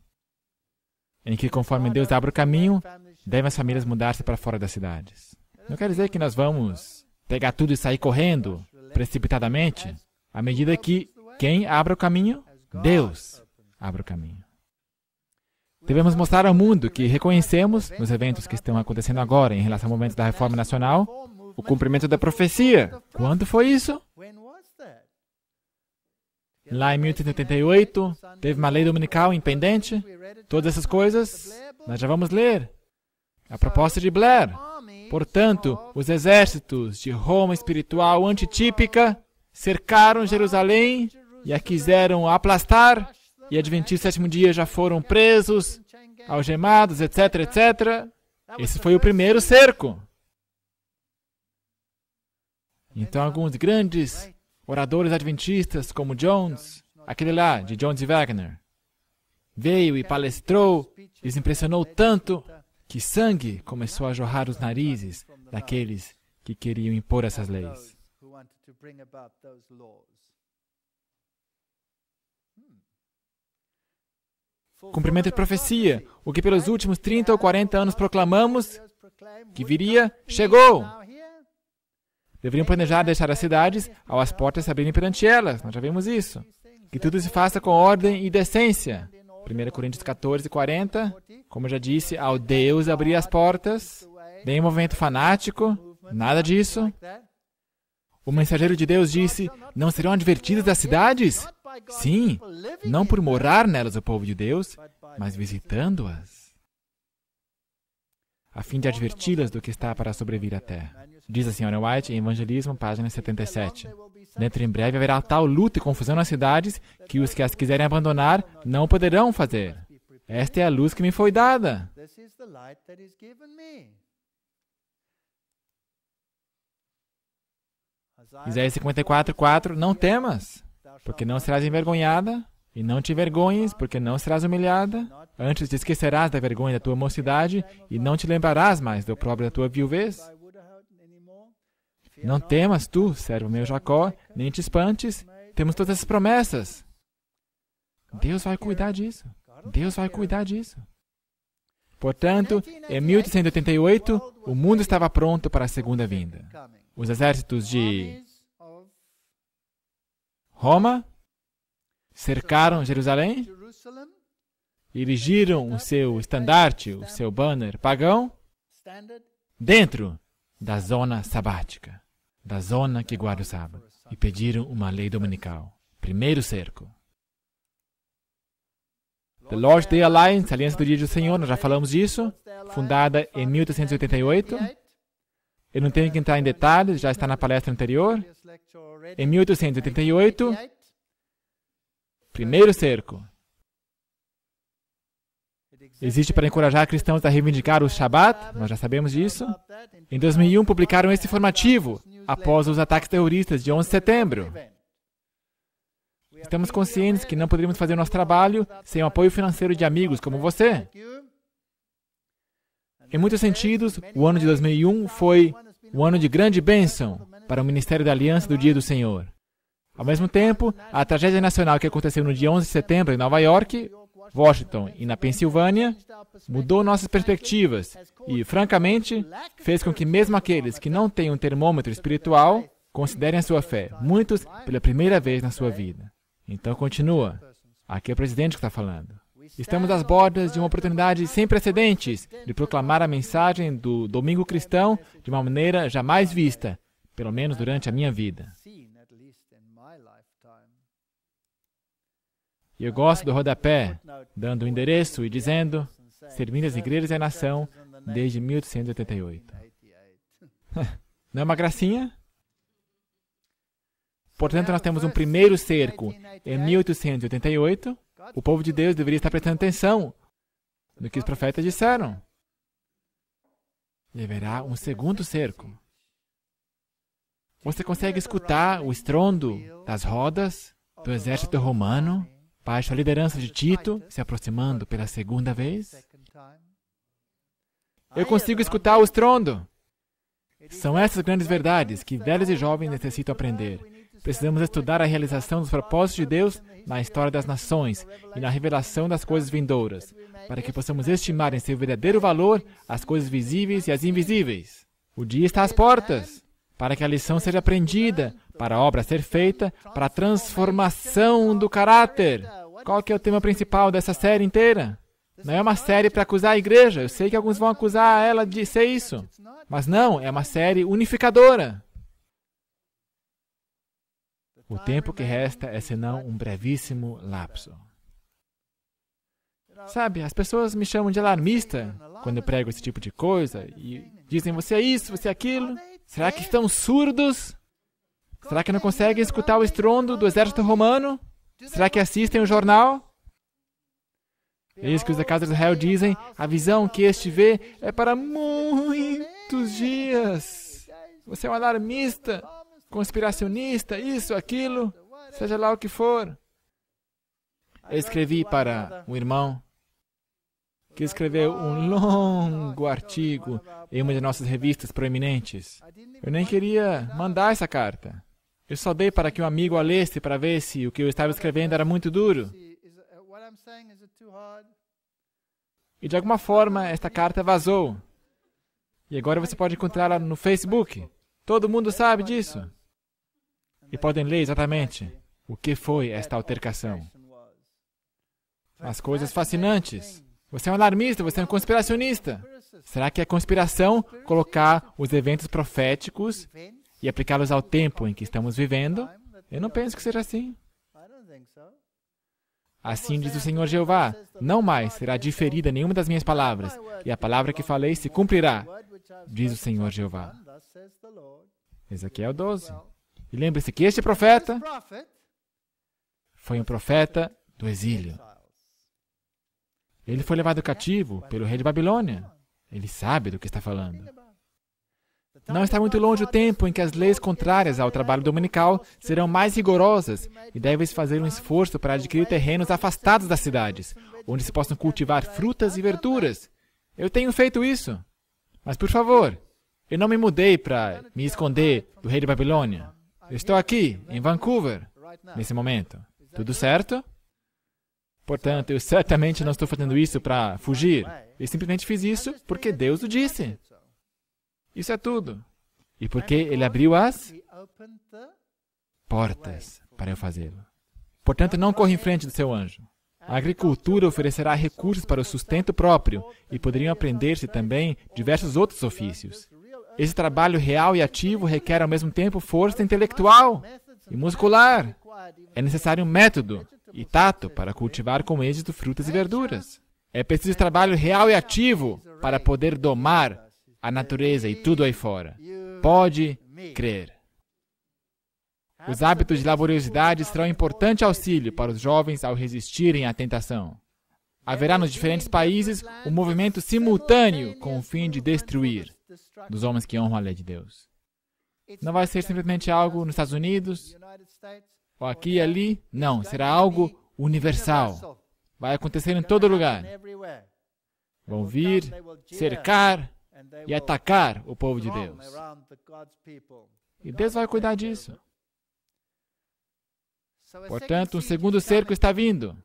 em que, conforme Deus abre o caminho, devem as famílias mudar-se para fora das cidades. Não quer dizer que nós vamos pegar tudo e sair correndo precipitadamente, à medida que quem abre o caminho? Deus abre o caminho. Devemos mostrar ao mundo que reconhecemos, nos eventos que estão acontecendo agora em relação ao momento da reforma nacional, o cumprimento da profecia. Quando foi isso? Lá em 1888, teve uma lei dominical impendente. Todas essas coisas nós já vamos ler. A proposta de Blair. Portanto, os exércitos de Roma espiritual antitípica cercaram Jerusalém e a quiseram aplastar, e adventistas sétimo dia já foram presos, algemados, etc, etc. Esse foi o primeiro cerco. Então, alguns grandes Oradores adventistas como Jones, aquele lá de Jones e Wagner, veio e palestrou, lhes impressionou tanto que sangue começou a jorrar os narizes daqueles que queriam impor essas leis. Cumprimento de profecia, o que pelos últimos 30 ou 40 anos proclamamos que viria, chegou. Deveriam planejar deixar as cidades ao as portas se abrirem perante elas. Nós já vimos isso. Que tudo se faça com ordem e decência. 1 Coríntios 14, 40. Como já disse, ao Deus abrir as portas. Nem movimento fanático, nada disso. O mensageiro de Deus disse: Não serão advertidas as cidades? Sim, não por morar nelas o povo de Deus, mas visitando-as, a fim de adverti-las do que está para sobrevir à terra. Diz a assim, senhora White em Evangelismo, página 77. Dentro em breve haverá tal luta e confusão nas cidades que os que as quiserem abandonar não poderão fazer. Esta é a luz que me foi dada. Isaías 54, 4, não temas, porque não serás envergonhada, e não te envergonhes, porque não serás humilhada. Antes te esquecerás da vergonha da tua mocidade, e não te lembrarás mais do próprio da tua viuvez. Não temas tu, servo meu Jacó, nem te espantes. Temos todas essas promessas. Deus vai cuidar disso. Deus vai cuidar disso. Portanto, em 1888, o mundo estava pronto para a segunda vinda. Os exércitos de Roma cercaram Jerusalém, erigiram o seu estandarte, o seu banner pagão, dentro da zona sabática da zona que guarda o sábado e pediram uma lei dominical. Primeiro cerco. The Lord's Day Alliance, Aliança do Dia do Senhor, nós já falamos disso, fundada em 1888. Eu não tenho que entrar em detalhes, já está na palestra anterior. Em 1888, primeiro cerco. Existe para encorajar cristãos a reivindicar o Shabat, nós já sabemos disso. Em 2001, publicaram esse informativo, após os ataques terroristas de 11 de setembro. Estamos conscientes que não poderíamos fazer nosso trabalho sem o apoio financeiro de amigos como você. Em muitos sentidos, o ano de 2001 foi um ano de grande bênção para o Ministério da Aliança do Dia do Senhor. Ao mesmo tempo, a tragédia nacional que aconteceu no dia 11 de setembro em Nova York Washington e na Pensilvânia, mudou nossas perspectivas e, francamente, fez com que mesmo aqueles que não têm um termômetro espiritual considerem a sua fé, muitos pela primeira vez na sua vida. Então continua. Aqui é o presidente que está falando. Estamos às bordas de uma oportunidade sem precedentes de proclamar a mensagem do domingo cristão de uma maneira jamais vista, pelo menos durante a minha vida. E eu gosto do rodapé, dando o endereço e dizendo: Servindo as igrejas e é a nação desde 1888. Não é uma gracinha? Portanto, nós temos um primeiro cerco em 1888. O povo de Deus deveria estar prestando atenção no que os profetas disseram. E haverá um segundo cerco. Você consegue escutar o estrondo das rodas do exército romano? Baixo a liderança de Tito, se aproximando pela segunda vez, eu consigo escutar o estrondo. São essas grandes verdades que velhos e jovens necessitam aprender. Precisamos estudar a realização dos propósitos de Deus na história das nações e na revelação das coisas vindouras, para que possamos estimar em seu verdadeiro valor as coisas visíveis e as invisíveis. O dia está às portas para que a lição seja aprendida, para a obra ser feita, para a transformação do caráter. Qual que é o tema principal dessa série inteira? Não é uma série para acusar a igreja. Eu sei que alguns vão acusar ela de ser isso. Mas não, é uma série unificadora. O tempo que resta é senão um brevíssimo lapso. Sabe, as pessoas me chamam de alarmista quando eu prego esse tipo de coisa e dizem você é isso, você é aquilo. Será que estão surdos? Será que não conseguem escutar o estrondo do exército romano? Será que assistem o jornal? Eis que os da casa de Israel dizem: a visão que este vê é para muitos dias. Você é um alarmista, conspiracionista, isso, aquilo, seja lá o que for. Eu escrevi para um irmão que escreveu um longo artigo em uma de nossas revistas proeminentes. Eu nem queria mandar essa carta. Eu só dei para que um amigo a lesse para ver se o que eu estava escrevendo era muito duro. E de alguma forma esta carta vazou. E agora você pode encontrá-la no Facebook. Todo mundo sabe disso. E podem ler exatamente o que foi esta altercação. As coisas fascinantes. Você é um alarmista, você é um conspiracionista. Será que é conspiração colocar os eventos proféticos e aplicá-los ao tempo em que estamos vivendo? Eu não penso que seja assim. Assim diz o Senhor Jeová: Não mais será diferida nenhuma das minhas palavras, e a palavra que falei se cumprirá, diz o Senhor Jeová. Ezequiel 12. E lembre-se que este profeta foi um profeta do exílio. Ele foi levado cativo pelo rei de Babilônia. Ele sabe do que está falando. Não está muito longe o tempo em que as leis contrárias ao trabalho dominical serão mais rigorosas e deves fazer um esforço para adquirir terrenos afastados das cidades, onde se possam cultivar frutas e verduras. Eu tenho feito isso. Mas, por favor, eu não me mudei para me esconder do rei de Babilônia. Eu estou aqui, em Vancouver, nesse momento. Tudo certo? Portanto, eu certamente não estou fazendo isso para fugir. Eu simplesmente fiz isso porque Deus o disse. Isso é tudo. E porque Ele abriu as portas para eu fazê-lo. Portanto, não corra em frente do seu anjo. A agricultura oferecerá recursos para o sustento próprio e poderiam aprender-se também diversos outros ofícios. Esse trabalho real e ativo requer ao mesmo tempo força intelectual e muscular. É necessário um método e tato para cultivar com êxito frutas e verduras. É preciso trabalho real e ativo para poder domar a natureza e tudo aí fora. Pode crer. Os hábitos de laboriosidade serão importante auxílio para os jovens ao resistirem à tentação. Haverá nos diferentes países um movimento simultâneo com o fim de destruir dos homens que honram a lei de Deus. Não vai ser simplesmente algo nos Estados Unidos, ou aqui e ali. Não, será algo universal. Vai acontecer em todo lugar. Vão vir, cercar e atacar o povo de Deus. E Deus vai cuidar disso. Portanto, um segundo cerco está vindo.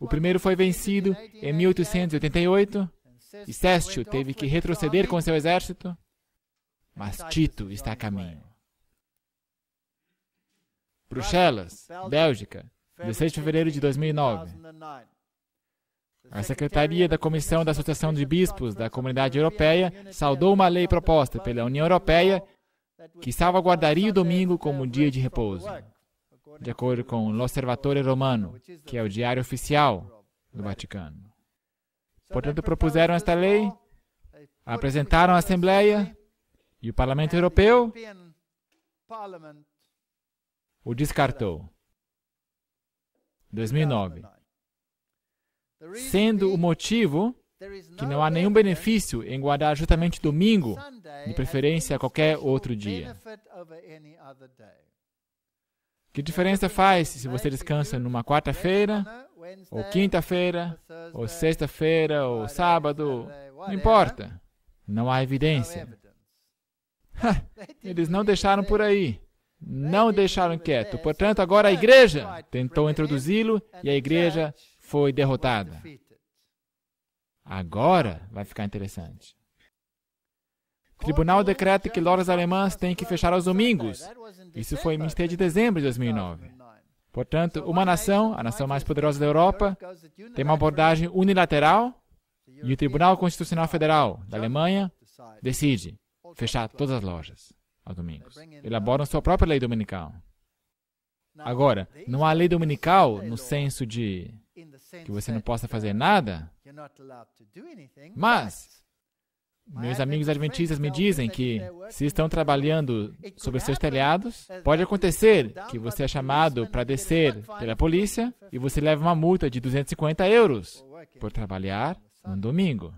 O primeiro foi vencido em 1888 e Sestio teve que retroceder com seu exército mas Tito está a caminho. Bruxelas, Bélgica, 16 de fevereiro de 2009. A Secretaria da Comissão da Associação de Bispos da Comunidade Europeia saudou uma lei proposta pela União Europeia que salvaguardaria o domingo como dia de repouso, de acordo com l'Osservatore Romano, que é o diário oficial do Vaticano. Portanto, propuseram esta lei, apresentaram à Assembleia e o Parlamento Europeu o descartou. 2009. Sendo o motivo que não há nenhum benefício em guardar justamente domingo, de preferência a qualquer outro dia. Que diferença faz se você descansa numa quarta-feira, ou quinta-feira, ou sexta-feira, ou sábado? Não importa. Não há evidência eles não deixaram por aí. Não deixaram quieto. Portanto, agora a igreja tentou introduzi-lo e a igreja foi derrotada. Agora vai ficar interessante. O tribunal decreta que lojas alemãs têm que fechar aos domingos. Isso foi em 26 de dezembro de 2009. Portanto, uma nação, a nação mais poderosa da Europa, tem uma abordagem unilateral e o Tribunal Constitucional Federal da Alemanha decide fechar todas as lojas aos domingos. Elaboram sua própria lei dominical. Agora, não há lei dominical no senso de que você não possa fazer nada, mas meus amigos adventistas me dizem que, se estão trabalhando sobre seus telhados, pode acontecer que você é chamado para descer pela polícia e você leva uma multa de 250 euros por trabalhar no domingo.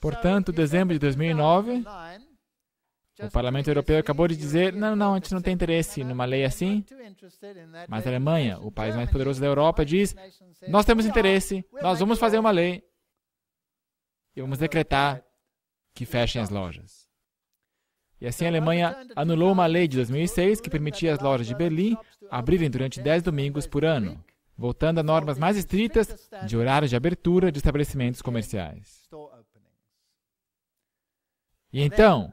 Portanto, dezembro de 2009, o Parlamento Europeu acabou de dizer: não, não, a gente não tem interesse numa lei assim. Mas a Alemanha, o país mais poderoso da Europa, diz: nós temos interesse, nós vamos fazer uma lei e vamos decretar que fechem as lojas. E assim a Alemanha anulou uma lei de 2006 que permitia as lojas de Berlim abrirem durante 10 domingos por ano, voltando a normas mais estritas de horário de abertura de estabelecimentos comerciais. E então,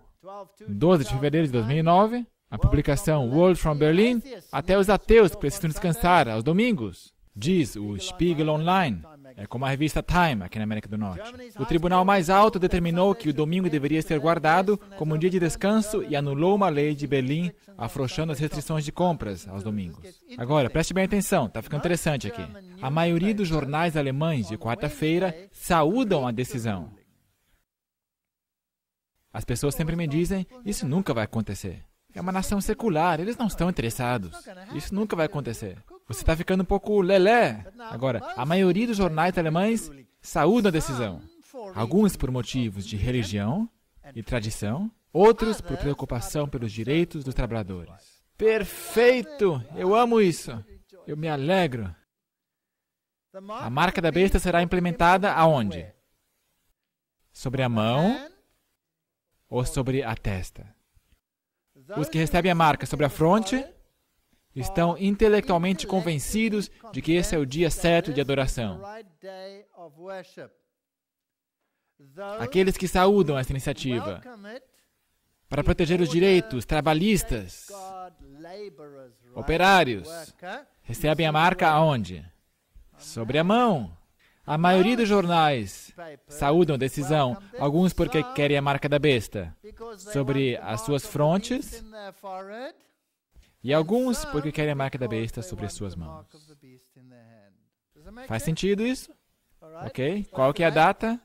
12 de fevereiro de 2009, a publicação World from Berlin, até os ateus precisam descansar aos domingos, diz o Spiegel Online. É como a revista Time aqui na América do Norte. O tribunal mais alto determinou que o domingo deveria ser guardado como um dia de descanso e anulou uma lei de Berlim afrouxando as restrições de compras aos domingos. Agora, preste bem atenção, está ficando interessante aqui. A maioria dos jornais alemães de quarta-feira saúdam a decisão. As pessoas sempre me dizem: isso nunca vai acontecer. É uma nação secular, eles não estão interessados. Isso nunca vai acontecer. Você está ficando um pouco lelé. Agora, a maioria dos jornais alemães saúda a decisão. Alguns por motivos de religião e tradição, outros por preocupação pelos direitos dos trabalhadores. Perfeito! Eu amo isso. Eu me alegro. A marca da besta será implementada aonde? Sobre a mão, ou sobre a testa. Os que recebem a marca sobre a fronte estão intelectualmente convencidos de que esse é o dia certo de adoração. Aqueles que saúdam essa iniciativa para proteger os direitos trabalhistas, operários, recebem a marca aonde? Sobre a mão. A maioria dos jornais saúdam a decisão, alguns porque querem a marca da besta sobre as suas frontes e alguns porque querem a marca da besta sobre as suas mãos. Faz sentido isso? Ok? Qual que é a data?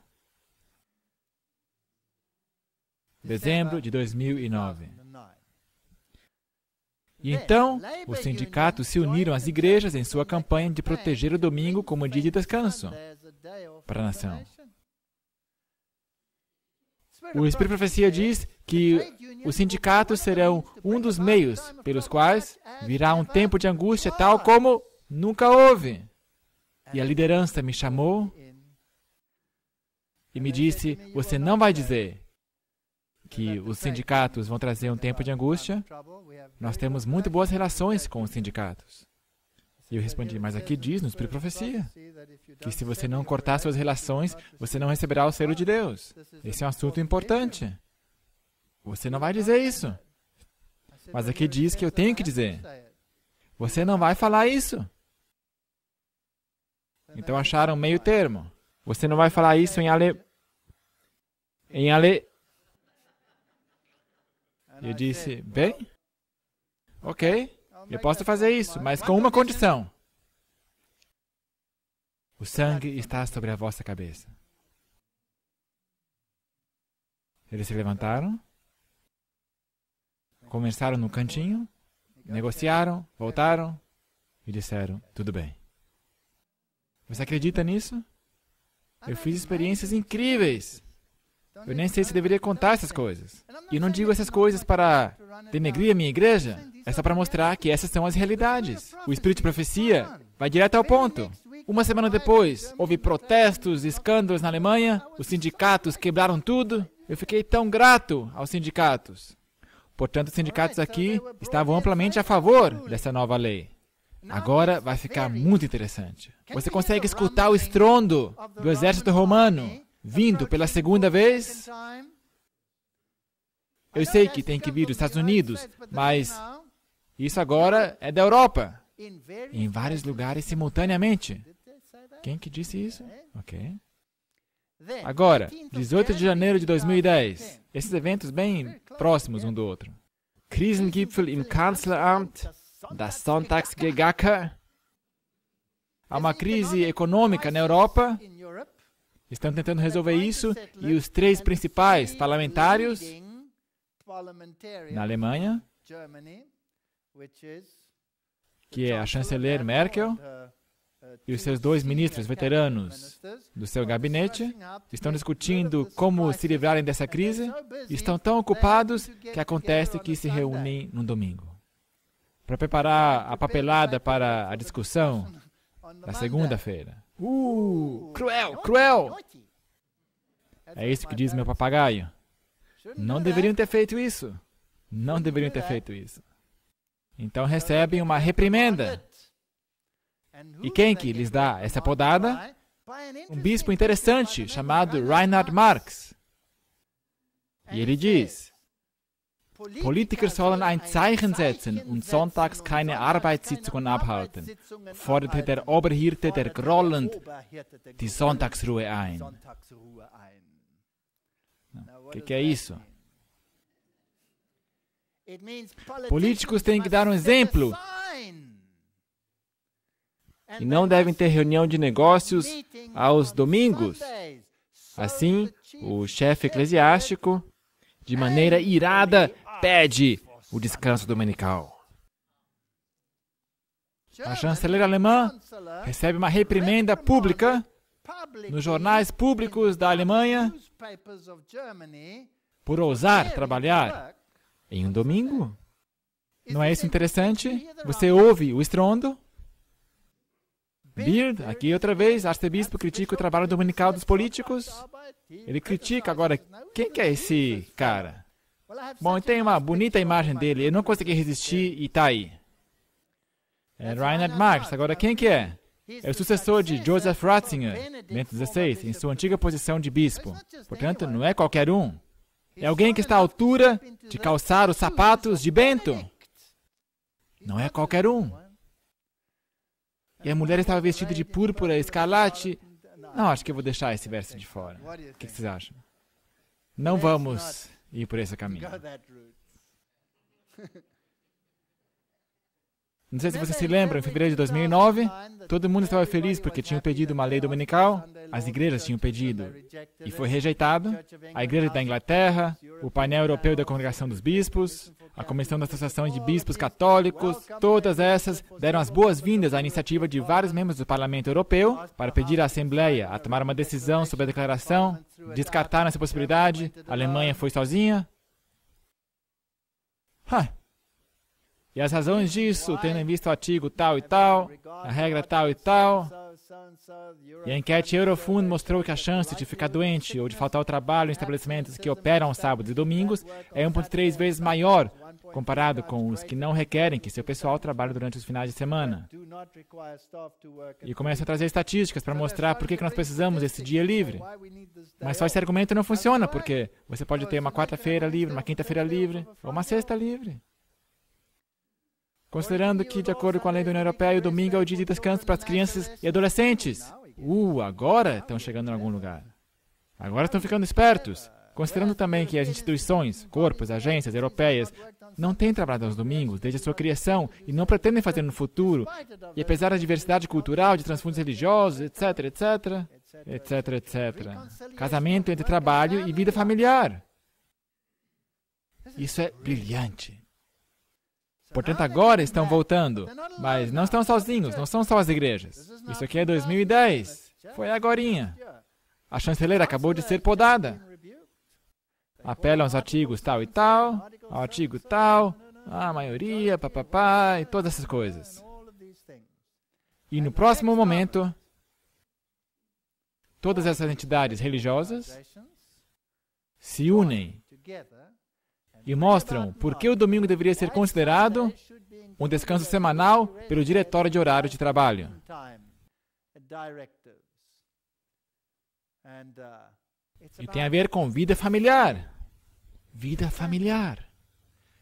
Dezembro de 2009. E é, então, é os sindicatos né? se uniram às então, igrejas em sua é, campanha de proteger o domingo como dia de descanso para a nação. O Espírito Profecia diz que os sindicatos serão um dos meios pelos quais virá um tempo de angústia tal como nunca houve. E a liderança me chamou e me disse: Você não vai dizer que os sindicatos vão trazer um tempo de angústia. Nós temos muito boas relações com os sindicatos. E eu respondi, mas aqui diz nos profecia que se você não cortar suas relações, você não receberá o selo de Deus. Esse é um assunto importante. Você não vai dizer isso. Mas aqui diz que eu tenho que dizer. Você não vai falar isso. Então acharam meio termo. Você não vai falar isso em ale... Em ale... Eu é disse: Bem, ok, eu é posso fazer isso, mas com uma assim. condição. O sangue está sobre a vossa cabeça. Eles se levantaram, começaram no cantinho, negociaram, voltaram e disseram: Tudo bem. Você acredita nisso? Ah, eu fiz é experiências incríveis. Eu nem sei se deveria contar essas coisas. E não digo essas coisas para denegrir a minha igreja, é só para mostrar que essas são as realidades. O espírito de profecia vai direto ao ponto. Uma semana depois, houve protestos, escândalos na Alemanha, os sindicatos quebraram tudo. Eu fiquei tão grato aos sindicatos. Portanto, os sindicatos aqui estavam amplamente a favor dessa nova lei. Agora vai ficar muito interessante. Você consegue escutar o estrondo do exército romano vindo pela segunda vez. Eu sei que tem que vir dos Estados Unidos, mas isso agora é da Europa, em vários lugares simultaneamente. Quem que disse isso? Ok. Agora, 18 de janeiro de 2010, esses eventos bem próximos um do outro. Krisengipfel im Kanzleramt, da Sonntagsgegacker. Há uma crise econômica na Europa Estão tentando resolver isso e os três principais parlamentários na Alemanha, que é a chanceler Merkel e os seus dois ministros veteranos do seu gabinete, estão discutindo como se livrarem dessa crise e estão tão ocupados que acontece que se reúnem no domingo. Para preparar a papelada para a discussão da segunda-feira. Uh, cruel, cruel! É isso que diz meu papagaio. Não deveriam ter feito isso. Não deveriam ter feito isso. Então recebem uma reprimenda. E quem que lhes dá essa podada? Um bispo interessante chamado Reinhard Marx. E ele diz: Politiker sollen ein Zeichen setzen und sonntags keine Arbeitssitzungen abhalten, forderte der Oberhirte der grollend die Sonntagsruhe ein. que, que é isso? Políticos têm que dar um exemplo e não devem ter reunião de negócios aos domingos. Assim, o chefe eclesiástico, de maneira irada, Pede o descanso dominical. A chanceler alemã recebe uma reprimenda pública nos jornais públicos da Alemanha por ousar trabalhar em um domingo. Não é isso interessante? Você ouve o estrondo? Beard, aqui outra vez, arcebispo critica o trabalho dominical dos políticos. Ele critica agora. Quem que é esse cara? Bom, tem uma bonita imagem dele. Eu não consegui resistir e tá aí. É Reinhard Marx. Agora, quem que é? É o sucessor de Joseph Ratzinger, Bento XVI, em sua antiga posição de bispo. Portanto, não é qualquer um. É alguém que está à altura de calçar os sapatos de Bento. Não é qualquer um. E a mulher estava vestida de púrpura escarlate. Não, acho que eu vou deixar esse verso de fora. O que vocês acham? Não vamos ir por esse caminho. Não sei se você se lembra, em fevereiro de 2009, todo mundo estava feliz porque tinham pedido uma lei dominical, as igrejas tinham pedido, e foi rejeitado. A Igreja da Inglaterra, o painel europeu da Congregação dos Bispos, a Comissão da Associação de Bispos Católicos, todas essas deram as boas-vindas à iniciativa de vários membros do Parlamento Europeu para pedir à Assembleia a tomar uma decisão sobre a declaração, descartaram essa possibilidade, a Alemanha foi sozinha. Huh. E as razões disso, tendo em vista o artigo tal e tal, a regra tal e tal, e a enquete Eurofund mostrou que a chance de ficar doente ou de faltar ao trabalho em estabelecimentos que operam sábados e domingos é 1,3 vezes maior comparado com os que não requerem que seu pessoal trabalhe durante os finais de semana. E começo a trazer estatísticas para mostrar por que nós precisamos desse dia livre. Mas só esse argumento não funciona, porque você pode ter uma quarta-feira livre, uma quinta-feira livre, ou uma sexta livre. Considerando que, de acordo com a lei da União Europeia, o domingo é o dia de descanso para as crianças e adolescentes. Uh, agora estão chegando em algum lugar. Agora estão ficando espertos. Considerando também que as instituições, corpos, agências europeias não têm trabalhado aos domingos desde a sua criação e não pretendem fazer no futuro, e apesar da diversidade cultural, de transfundos religiosos, etc, etc, etc, etc. Casamento entre trabalho e vida familiar. Isso é brilhante. Portanto, agora estão voltando, mas não estão sozinhos, não são só as igrejas. Isso aqui é 2010, foi agorinha. A chanceleira acabou de ser podada apelam aos artigos tal e tal, ao artigo tal, à maioria, papapá, e todas essas coisas. E no próximo momento, todas essas entidades religiosas se unem e mostram por que o domingo deveria ser considerado um descanso semanal pelo Diretório de Horário de Trabalho. Uh, e tem a ver com vida familiar. Vida familiar.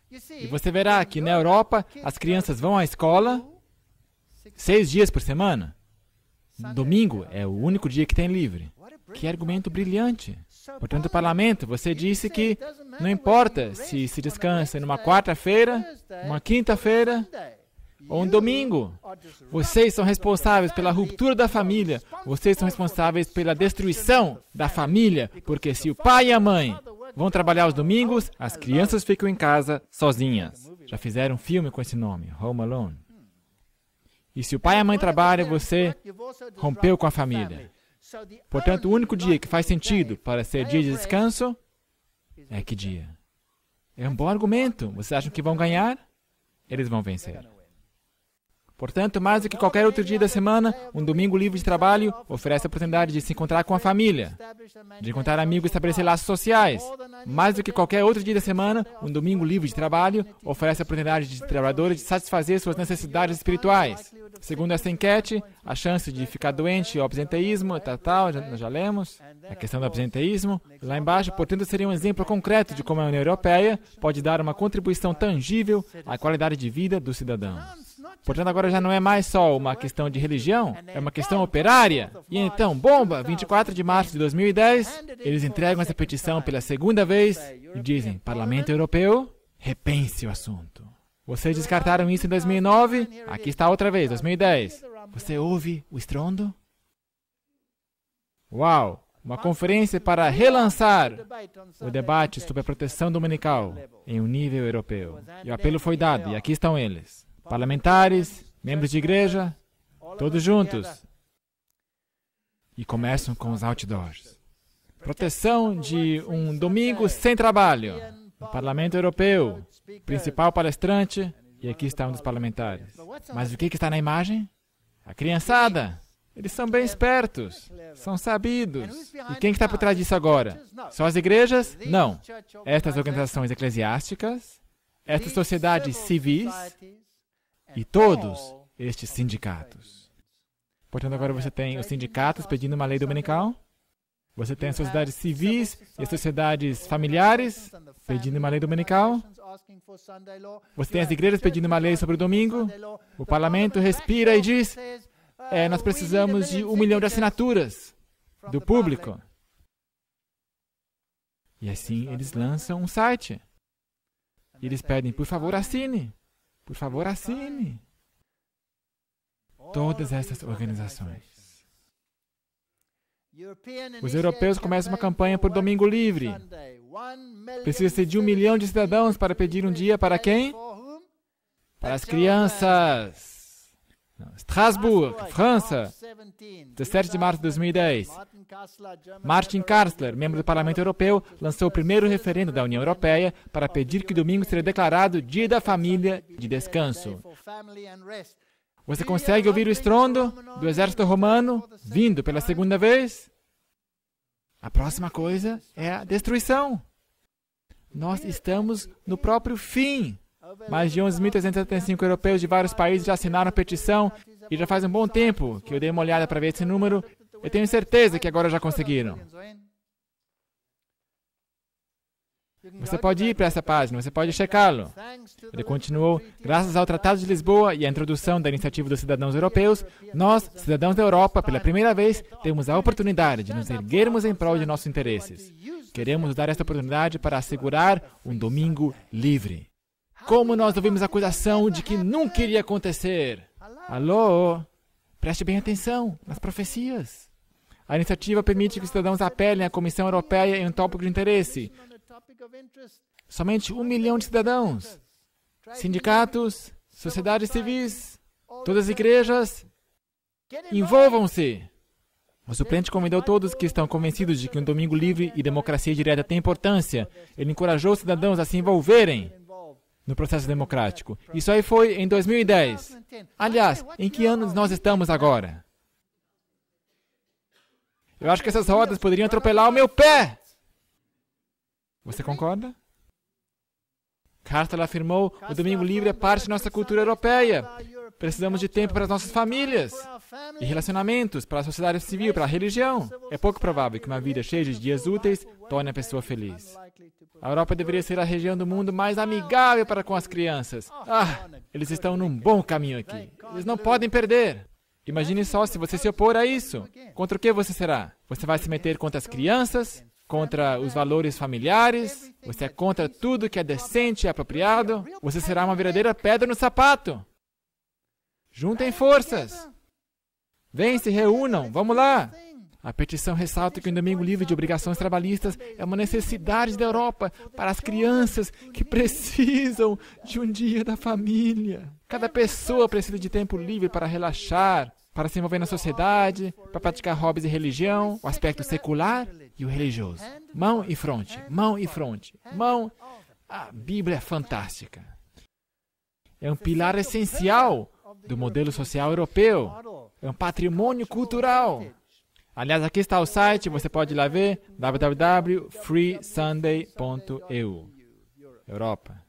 E você verá que na Europa as crianças vão à escola seis dias por semana. Domingo é o único dia que tem livre. Que argumento brilhante! Portanto, o parlamento, você disse que não importa se se descansa numa quarta-feira, uma quinta-feira ou um domingo. Vocês são responsáveis pela ruptura da família. Vocês são responsáveis pela destruição da família. Porque se o pai e a mãe vão trabalhar aos domingos, as crianças ficam em casa sozinhas. Já fizeram um filme com esse nome, Home Alone. E se o pai e a mãe trabalham, você rompeu com a família. Portanto, o único dia que faz sentido para ser dia de descanso é que dia? É um bom argumento. Vocês acham que vão ganhar? Eles vão vencer. Portanto, mais do que qualquer outro dia da semana, um domingo livre de trabalho oferece a oportunidade de se encontrar com a família, de encontrar amigos e estabelecer laços sociais. Mais do que qualquer outro dia da semana, um domingo livre de trabalho oferece a oportunidade de trabalhadores de satisfazer suas necessidades espirituais. Segundo essa enquete, a chance de ficar doente e absenteísmo, tal, tá, tal, tá, já, já lemos, a questão do absenteísmo, lá embaixo, portanto, seria um exemplo concreto de como a União Europeia pode dar uma contribuição tangível à qualidade de vida dos cidadãos. Portanto, agora já não é mais só uma questão de religião, é uma questão operária. E então, bomba, 24 de março de 2010, eles entregam essa petição pela segunda vez e dizem: Parlamento Europeu, repense o assunto. Vocês descartaram isso em 2009, aqui está outra vez, 2010. Você ouve o estrondo? Uau! Uma conferência para relançar o debate sobre a proteção dominical em um nível europeu. E o apelo foi dado, e aqui estão eles parlamentares, membros de igreja, todos juntos. E começam com os outdoors. Proteção de um domingo sem trabalho. O Parlamento Europeu, principal palestrante, e aqui está um dos parlamentares. Mas o que, que está na imagem? A criançada. Eles são bem espertos, são sabidos. E quem está por trás disso agora? Só as igrejas? Não. Estas organizações eclesiásticas, estas sociedades civis, e todos estes sindicatos. Portanto, agora você tem os sindicatos pedindo uma lei dominical, você tem as sociedades civis e as sociedades familiares pedindo uma lei dominical. Você tem as igrejas pedindo uma lei sobre o domingo. O parlamento respira e diz: é, nós precisamos de um milhão de assinaturas do público. E assim eles lançam um site. E eles pedem: por favor, assine. Por favor, assine todas essas organizações. Os europeus começam uma campanha por domingo livre. Precisa-se de um milhão de cidadãos para pedir um dia para quem? Para as crianças. Não, Strasbourg, França, 17 de março de 2010. Martin Kastler, membro do Parlamento Europeu, lançou o primeiro referendo da União Europeia para pedir que domingo seja declarado Dia da Família de Descanso. Você consegue ouvir o estrondo do exército romano vindo pela segunda vez? A próxima coisa é a destruição. Nós estamos no próprio fim mais de 11.375 europeus de vários países já assinaram a petição e já faz um bom tempo que eu dei uma olhada para ver esse número. Eu tenho certeza que agora já conseguiram. Você pode ir para essa página, você pode checá-lo. Ele continuou: graças ao Tratado de Lisboa e à introdução da iniciativa dos cidadãos europeus, nós, cidadãos da Europa, pela primeira vez, temos a oportunidade de nos erguermos em prol de nossos interesses. Queremos dar esta oportunidade para assegurar um domingo livre. Como nós ouvimos a acusação de que nunca iria acontecer. Alô? Preste bem atenção nas profecias. A iniciativa permite que os cidadãos apelem à Comissão Europeia em um tópico de interesse. Somente um milhão de cidadãos, sindicatos, sociedades civis, todas as igrejas, envolvam-se. O suplente convidou todos que estão convencidos de que um domingo livre e democracia direta têm importância. Ele encorajou os cidadãos a se envolverem no processo democrático. Isso aí foi em 2010. Aliás, em que anos nós estamos agora? Eu acho que essas rodas poderiam atropelar o meu pé! Você concorda? Cartel afirmou: o domingo livre é parte de nossa cultura europeia. Precisamos de tempo para as nossas famílias e relacionamentos, para a sociedade civil, para a religião. É pouco provável que uma vida cheia de dias úteis torne a pessoa feliz. A Europa deveria ser a região do mundo mais amigável para com as crianças. Ah, eles estão num bom caminho aqui. Eles não podem perder. Imagine só se você se opor a isso. Contra o que você será? Você vai se meter contra as crianças, contra os valores familiares, você é contra tudo que é decente e apropriado. Você será uma verdadeira pedra no sapato. Juntem forças. Vem, se reúnam, vamos lá. A petição ressalta que o domingo livre de obrigações trabalhistas é uma necessidade da Europa para as crianças que precisam de um dia da família. Cada pessoa precisa de tempo livre para relaxar, para se envolver na sociedade, para praticar hobbies e religião, o aspecto secular e o religioso. Mão e fronte, mão e fronte, mão. A Bíblia é fantástica. É um pilar essencial do modelo social europeu. É um patrimônio cultural Aliás, aqui está o site, você pode ir lá ver, www.freesunday.eu, Europa.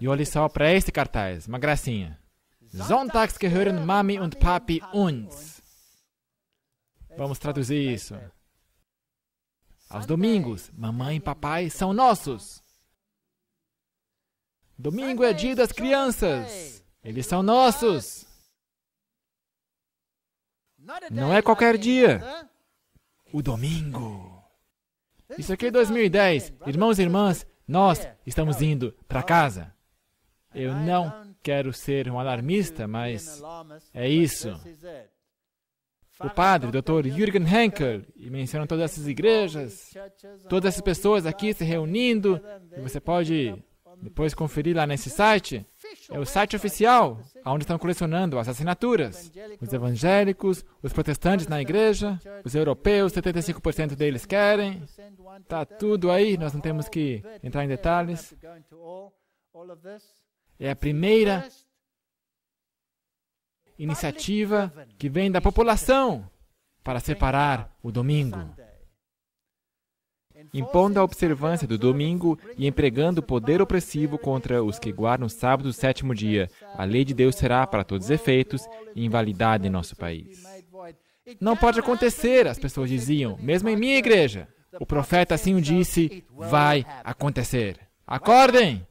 E olha só para este cartaz, uma gracinha. gehören Mami und Papi uns. Vamos traduzir isso. Aos domingos, mamãe e papai são nossos. Domingo é dia das crianças. Eles são nossos. Não é qualquer dia. O domingo. Isso aqui é 2010. Irmãos e irmãs, nós é. estamos indo para casa. Eu não quero ser um alarmista, mas é isso. O padre, Dr. Jürgen Henkel, e menciona todas essas igrejas, todas essas pessoas aqui se reunindo, e você pode depois conferir lá nesse site é o site oficial onde estão colecionando as assinaturas. Os evangélicos, os protestantes na igreja, os europeus, 75% deles querem. Está tudo aí, nós não temos que entrar em detalhes. É a primeira iniciativa que vem da população para separar o domingo impondo a observância do domingo e empregando poder opressivo contra os que guardam o sábado do sétimo dia, a lei de Deus será, para todos os efeitos, invalidada em nosso país. Não pode acontecer, as pessoas diziam, mesmo em minha igreja. O profeta assim o disse: vai acontecer. Acordem!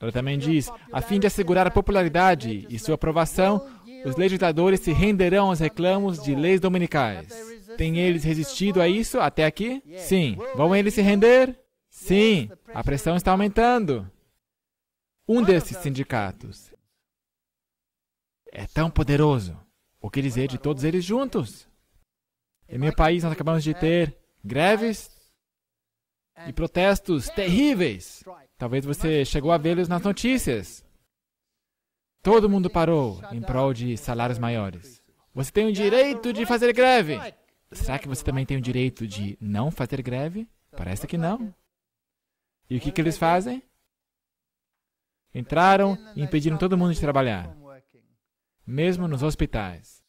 Ela também diz: a fim de assegurar a popularidade e sua aprovação, os legisladores se renderão aos reclamos de leis dominicais. Têm eles resistido a isso até aqui? Sim. Vão eles se render? Sim. A pressão está aumentando. Um desses sindicatos é tão poderoso. O que dizer de todos eles juntos? Em meu país, nós acabamos de ter greves e protestos terríveis. Talvez você chegou a vê-los nas notícias. Todo mundo parou em prol de salários maiores. Você tem o direito de fazer greve será que você também tem o direito de não fazer greve? Parece que não. E o que, que eles fazem? Entraram e impediram todo mundo de trabalhar, mesmo nos hospitais.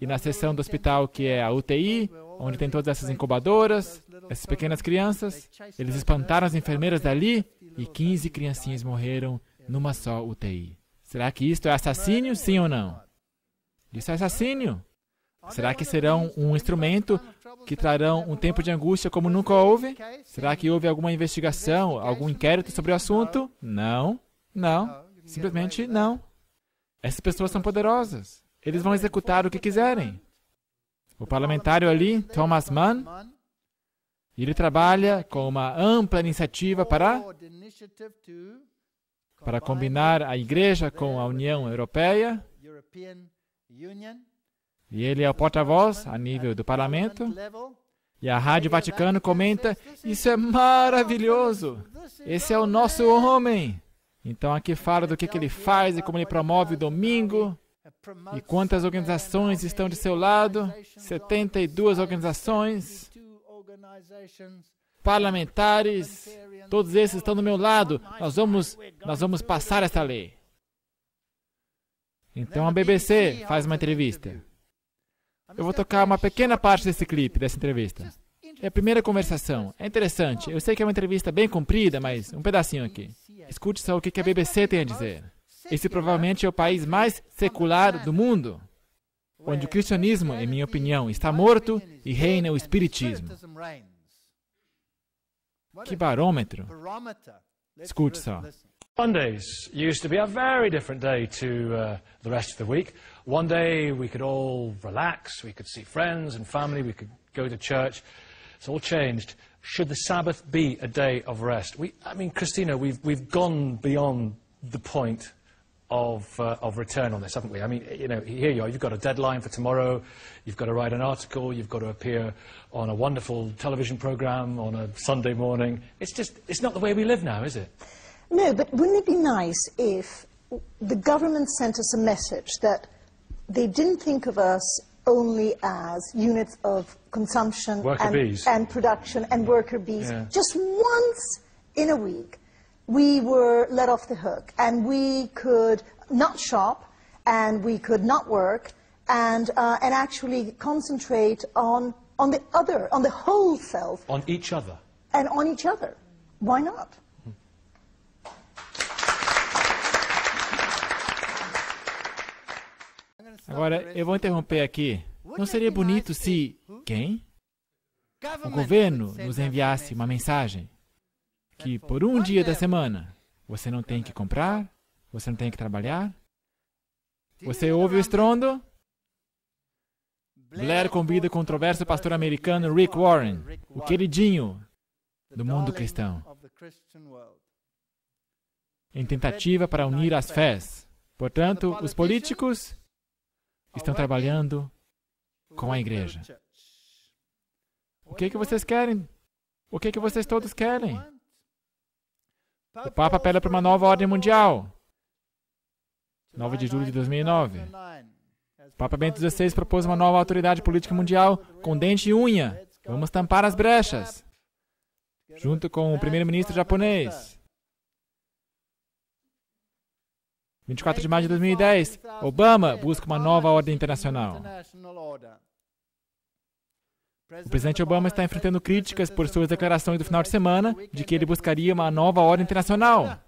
E na seção do hospital, que é a UTI, onde tem todas essas incubadoras, essas pequenas crianças, eles espantaram as enfermeiras dali e 15 criancinhas morreram numa só UTI. Será que isto é assassínio, sim ou não? Isso é assassínio. Será que serão um instrumento que trarão um tempo de angústia como nunca houve? Será que houve alguma investigação, algum inquérito sobre o assunto? Não, não, simplesmente não. Essas pessoas são poderosas. Eles vão executar o que quiserem. O parlamentário ali, Thomas Mann, ele trabalha com uma ampla iniciativa para para combinar a igreja com a União Europeia e ele é o porta-voz a nível do parlamento. E a Rádio Vaticano comenta: Isso é maravilhoso! Esse é o nosso homem! Então, aqui fala do que, que ele faz e como ele promove o domingo e quantas organizações estão de seu lado 72 organizações parlamentares, todos esses estão do meu lado. Nós vamos, nós vamos passar essa lei. Então a BBC faz uma entrevista. Eu vou tocar uma pequena parte desse clipe, dessa entrevista. É a primeira conversação. É interessante. Eu sei que é uma entrevista bem comprida, mas um pedacinho aqui. Escute só o que a BBC tem a dizer. Esse provavelmente é o país mais secular do mundo, onde o cristianismo, em minha opinião, está morto e reina o espiritismo. Que barômetro! Escute só. Mondays used to be a very different day to uh, the rest of the week. One day we could all relax, we could see friends and family, we could go to church. It's all changed. Should the Sabbath be a day of rest? We, I mean, Christina, we've, we've gone beyond the point of, uh, of return on this, haven't we? I mean, you know, here you are, you've got a deadline for tomorrow, you've got to write an article, you've got to appear on a wonderful television program on a Sunday morning. It's just, it's not the way we live now, is it? No, but wouldn't it be nice if the government sent us a message that they didn't think of us only as units of consumption and, and, production and worker bees. Yeah. Just once in a week, we were let off the hook and we could not shop and we could not work and, uh, and actually concentrate on, on the other, on the whole self. On each other. And on each other. Why not? Agora, eu vou interromper aqui. Não seria bonito se. Quem? O governo nos enviasse uma mensagem que por um dia da semana você não tem que comprar, você não tem que trabalhar. Você ouve o estrondo? Blair convida o controverso pastor americano Rick Warren, o queridinho do mundo cristão, em tentativa para unir as fés. Portanto, os políticos estão trabalhando com a igreja. O que, é que vocês querem? O que, é que vocês todos querem? O Papa apela para uma nova ordem mundial. 9 de julho de 2009. O Papa Bento XVI propôs uma nova autoridade política mundial com dente e unha. Vamos tampar as brechas. Junto com o primeiro-ministro japonês, 24 de maio de 2010, Obama busca uma nova ordem internacional. O presidente Obama está enfrentando críticas por suas declarações do final de semana de que ele buscaria uma nova ordem internacional.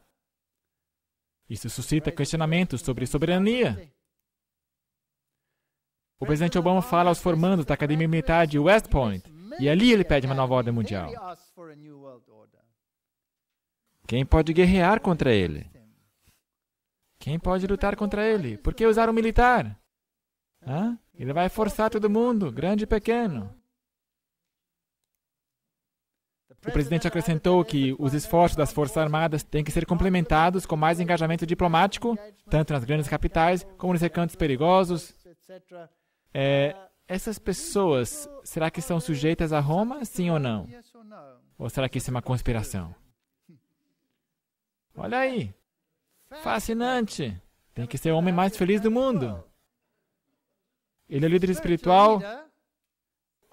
Isso suscita questionamentos sobre soberania. O presidente Obama fala aos formandos da Academia Militar de West Point, e ali ele pede uma nova ordem mundial. Quem pode guerrear contra ele? Quem pode lutar contra ele? Por que usar um militar? Hã? Ele vai forçar todo mundo, grande e pequeno. O presidente acrescentou que os esforços das Forças Armadas têm que ser complementados com mais engajamento diplomático, tanto nas grandes capitais como nos recantos perigosos. É, essas pessoas, será que são sujeitas a Roma, sim ou não? Ou será que isso é uma conspiração? Olha aí, Fascinante! Tem que ser o homem mais feliz do mundo. Ele é líder espiritual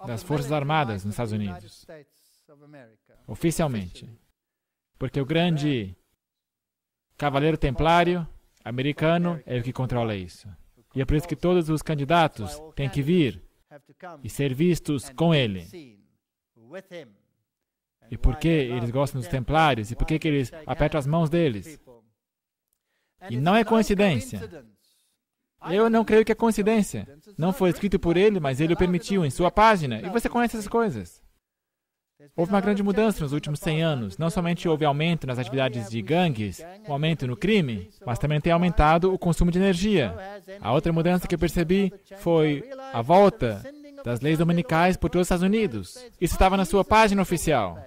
das Forças Armadas nos Estados Unidos, oficialmente. Porque o grande cavaleiro templário americano é o que controla isso. E é por isso que todos os candidatos têm que vir e ser vistos com ele. E por que eles gostam dos templários? E por que, que eles apertam as mãos deles? E não é coincidência. Eu não creio que é coincidência. Não foi escrito por ele, mas ele o permitiu em sua página. E você conhece essas coisas. Houve uma grande mudança nos últimos 100 anos. Não somente houve aumento nas atividades de gangues, um aumento no crime, mas também tem aumentado o consumo de energia. A outra mudança que eu percebi foi a volta das leis dominicais por todos os Estados Unidos. Isso estava na sua página oficial.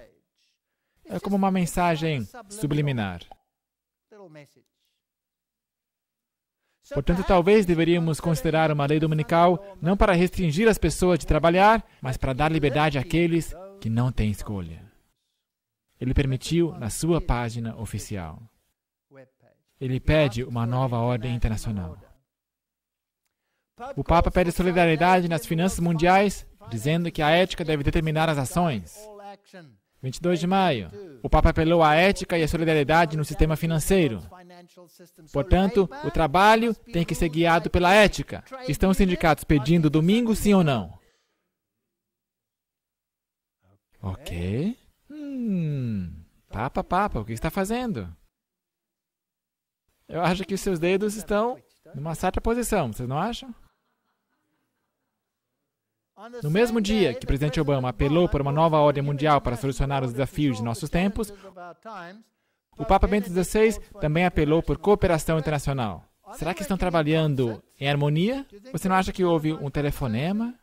É como uma mensagem subliminar. Portanto, talvez deveríamos considerar uma lei dominical não para restringir as pessoas de trabalhar, mas para dar liberdade àqueles que não têm escolha. Ele permitiu na sua página oficial. Ele pede uma nova ordem internacional. O Papa pede solidariedade nas finanças mundiais, dizendo que a ética deve determinar as ações. 22 de maio, o Papa apelou à ética e à solidariedade no sistema financeiro. Portanto, o trabalho tem que ser guiado pela ética. Estão os sindicatos pedindo domingo, sim ou não? Ok. Hum. Papa, papa, o que está fazendo? Eu acho que os seus dedos estão numa certa posição, vocês não acham? No mesmo dia que o presidente Obama apelou por uma nova ordem mundial para solucionar os desafios de nossos tempos, o Papa Bento XVI também apelou por cooperação internacional. Será que estão trabalhando em harmonia? Você não acha que houve um telefonema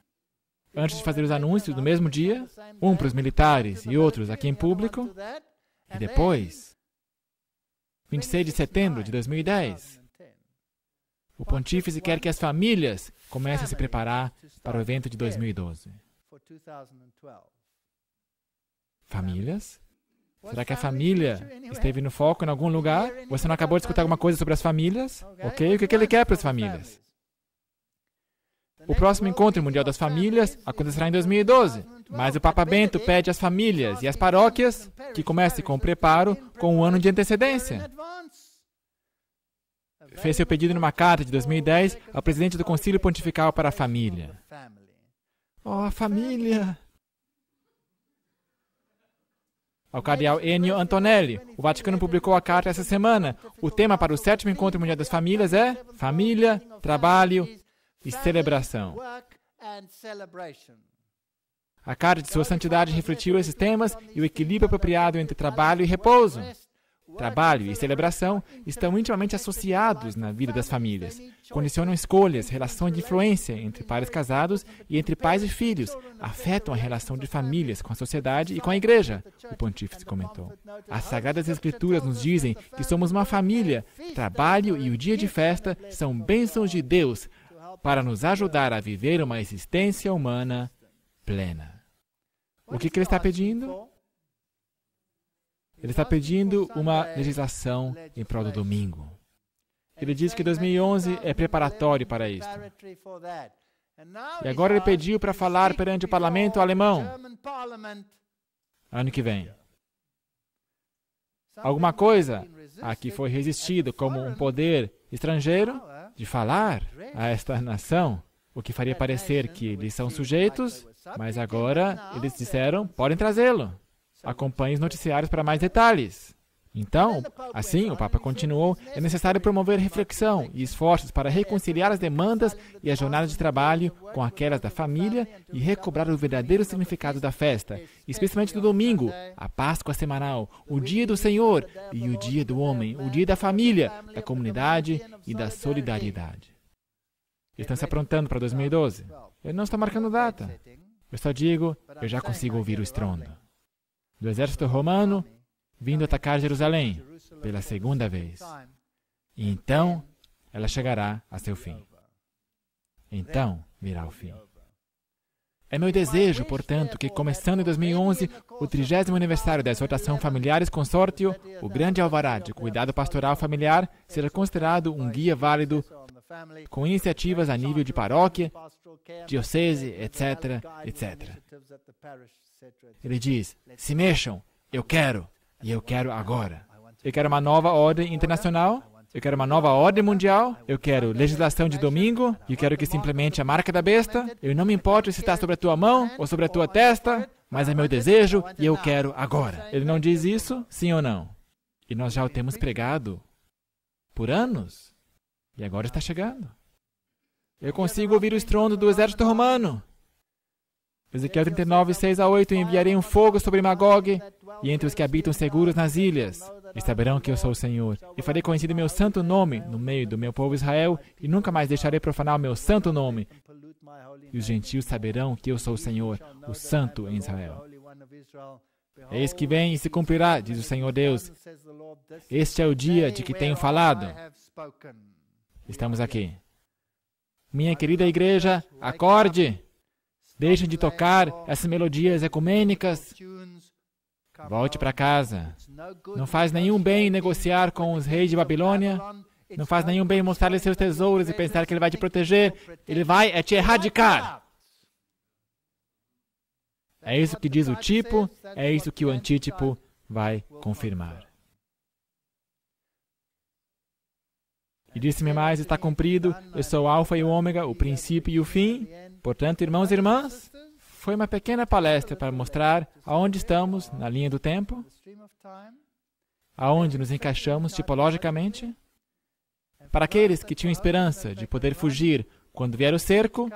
antes de fazer os anúncios no mesmo dia? Um para os militares e outros aqui em público? E depois, 26 de setembro de 2010, o pontífice quer que as famílias comecem a se preparar para o evento de 2012. Famílias Será que a família esteve no foco em algum lugar? Você não acabou de escutar alguma coisa sobre as famílias? Ok? O que, é que ele quer para as famílias? O próximo encontro mundial das famílias acontecerá em 2012, mas o Papa Bento pede às famílias e às paróquias que comecem com o preparo com um ano de antecedência. Fez seu pedido numa carta de 2010 ao presidente do Conselho Pontifical para a Família. Oh, a família! ao cardeal Ennio Antonelli. O Vaticano publicou a carta essa semana. O tema para o sétimo encontro mundial das famílias é família, trabalho e celebração. A carta de Sua Santidade refletiu esses temas e o equilíbrio apropriado entre trabalho e repouso. Trabalho e celebração estão intimamente associados na vida das famílias. Condicionam escolhas, relações de influência entre pares casados e entre pais e filhos. Afetam a relação de famílias com a sociedade e com a igreja, o pontífice comentou. As Sagradas Escrituras nos dizem que somos uma família. Trabalho e o dia de festa são bênçãos de Deus para nos ajudar a viver uma existência humana plena. O que, que ele está pedindo? Ele está pedindo uma legislação em prol do domingo. Ele diz que 2011 é preparatório para isso. E agora ele pediu para falar perante o parlamento alemão ano que vem. Alguma coisa aqui foi resistido como um poder estrangeiro de falar a esta nação, o que faria parecer que eles são sujeitos, mas agora eles disseram: podem trazê-lo. Acompanhe os noticiários para mais detalhes. Então, assim, o Papa continuou, é necessário promover reflexão e esforços para reconciliar as demandas e a jornada de trabalho com aquelas da família e recobrar o verdadeiro significado da festa, especialmente do domingo, a Páscoa semanal, o dia do Senhor e o dia do homem, o dia da família, da comunidade e da solidariedade. Estão se aprontando para 2012? Eu não estou marcando data. Eu só digo, eu já consigo ouvir o estrondo do exército romano vindo atacar Jerusalém pela segunda vez. E então ela chegará a seu fim. Então virá o fim. É meu desejo, portanto, que começando em 2011, o 30 aniversário da exortação Familiares Consórcio, o grande alvará de cuidado pastoral familiar, seja considerado um guia válido com iniciativas a nível de paróquia, diocese, etc., etc. Ele diz: se mexam, eu quero, e eu quero agora. Eu quero uma nova ordem internacional, eu quero uma nova ordem mundial, eu quero legislação de domingo, eu quero que simplesmente a marca da besta, eu não me importo se está sobre a tua mão ou sobre a tua testa, mas é meu desejo e eu quero agora. Ele não diz isso, sim ou não? E nós já o temos pregado por anos, e agora está chegando. Eu consigo ouvir o estrondo do exército romano. Ezequiel 39, 6 a 8, enviarei um fogo sobre Magog e entre os que habitam seguros nas ilhas. E saberão que eu sou o Senhor. E farei conhecido meu santo nome no meio do meu povo Israel, e nunca mais deixarei profanar o meu santo nome. E os gentios saberão que eu sou o Senhor, o Santo em Israel. Eis que vem e se cumprirá, diz o Senhor Deus. Este é o dia de que tenho falado. Estamos aqui. Minha querida igreja, acorde! Deixem de tocar essas melodias ecumênicas. Volte para casa. Não faz nenhum bem negociar com os reis de Babilônia. Não faz nenhum bem mostrar-lhe seus tesouros e pensar que ele vai te proteger. Ele vai é te erradicar. É isso que diz o tipo, é isso que o antítipo vai confirmar. E disse-me mais: está cumprido, eu sou o Alfa e o Ômega, o princípio e o fim. Portanto, irmãos e irmãs, foi uma pequena palestra para mostrar aonde estamos na linha do tempo, aonde nos encaixamos tipologicamente. Para aqueles que tinham esperança de poder fugir quando vier o cerco,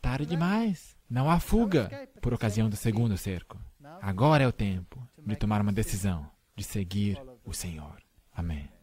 tarde demais. Não há fuga por ocasião do segundo cerco. Agora é o tempo de tomar uma decisão, de seguir o Senhor. Amém.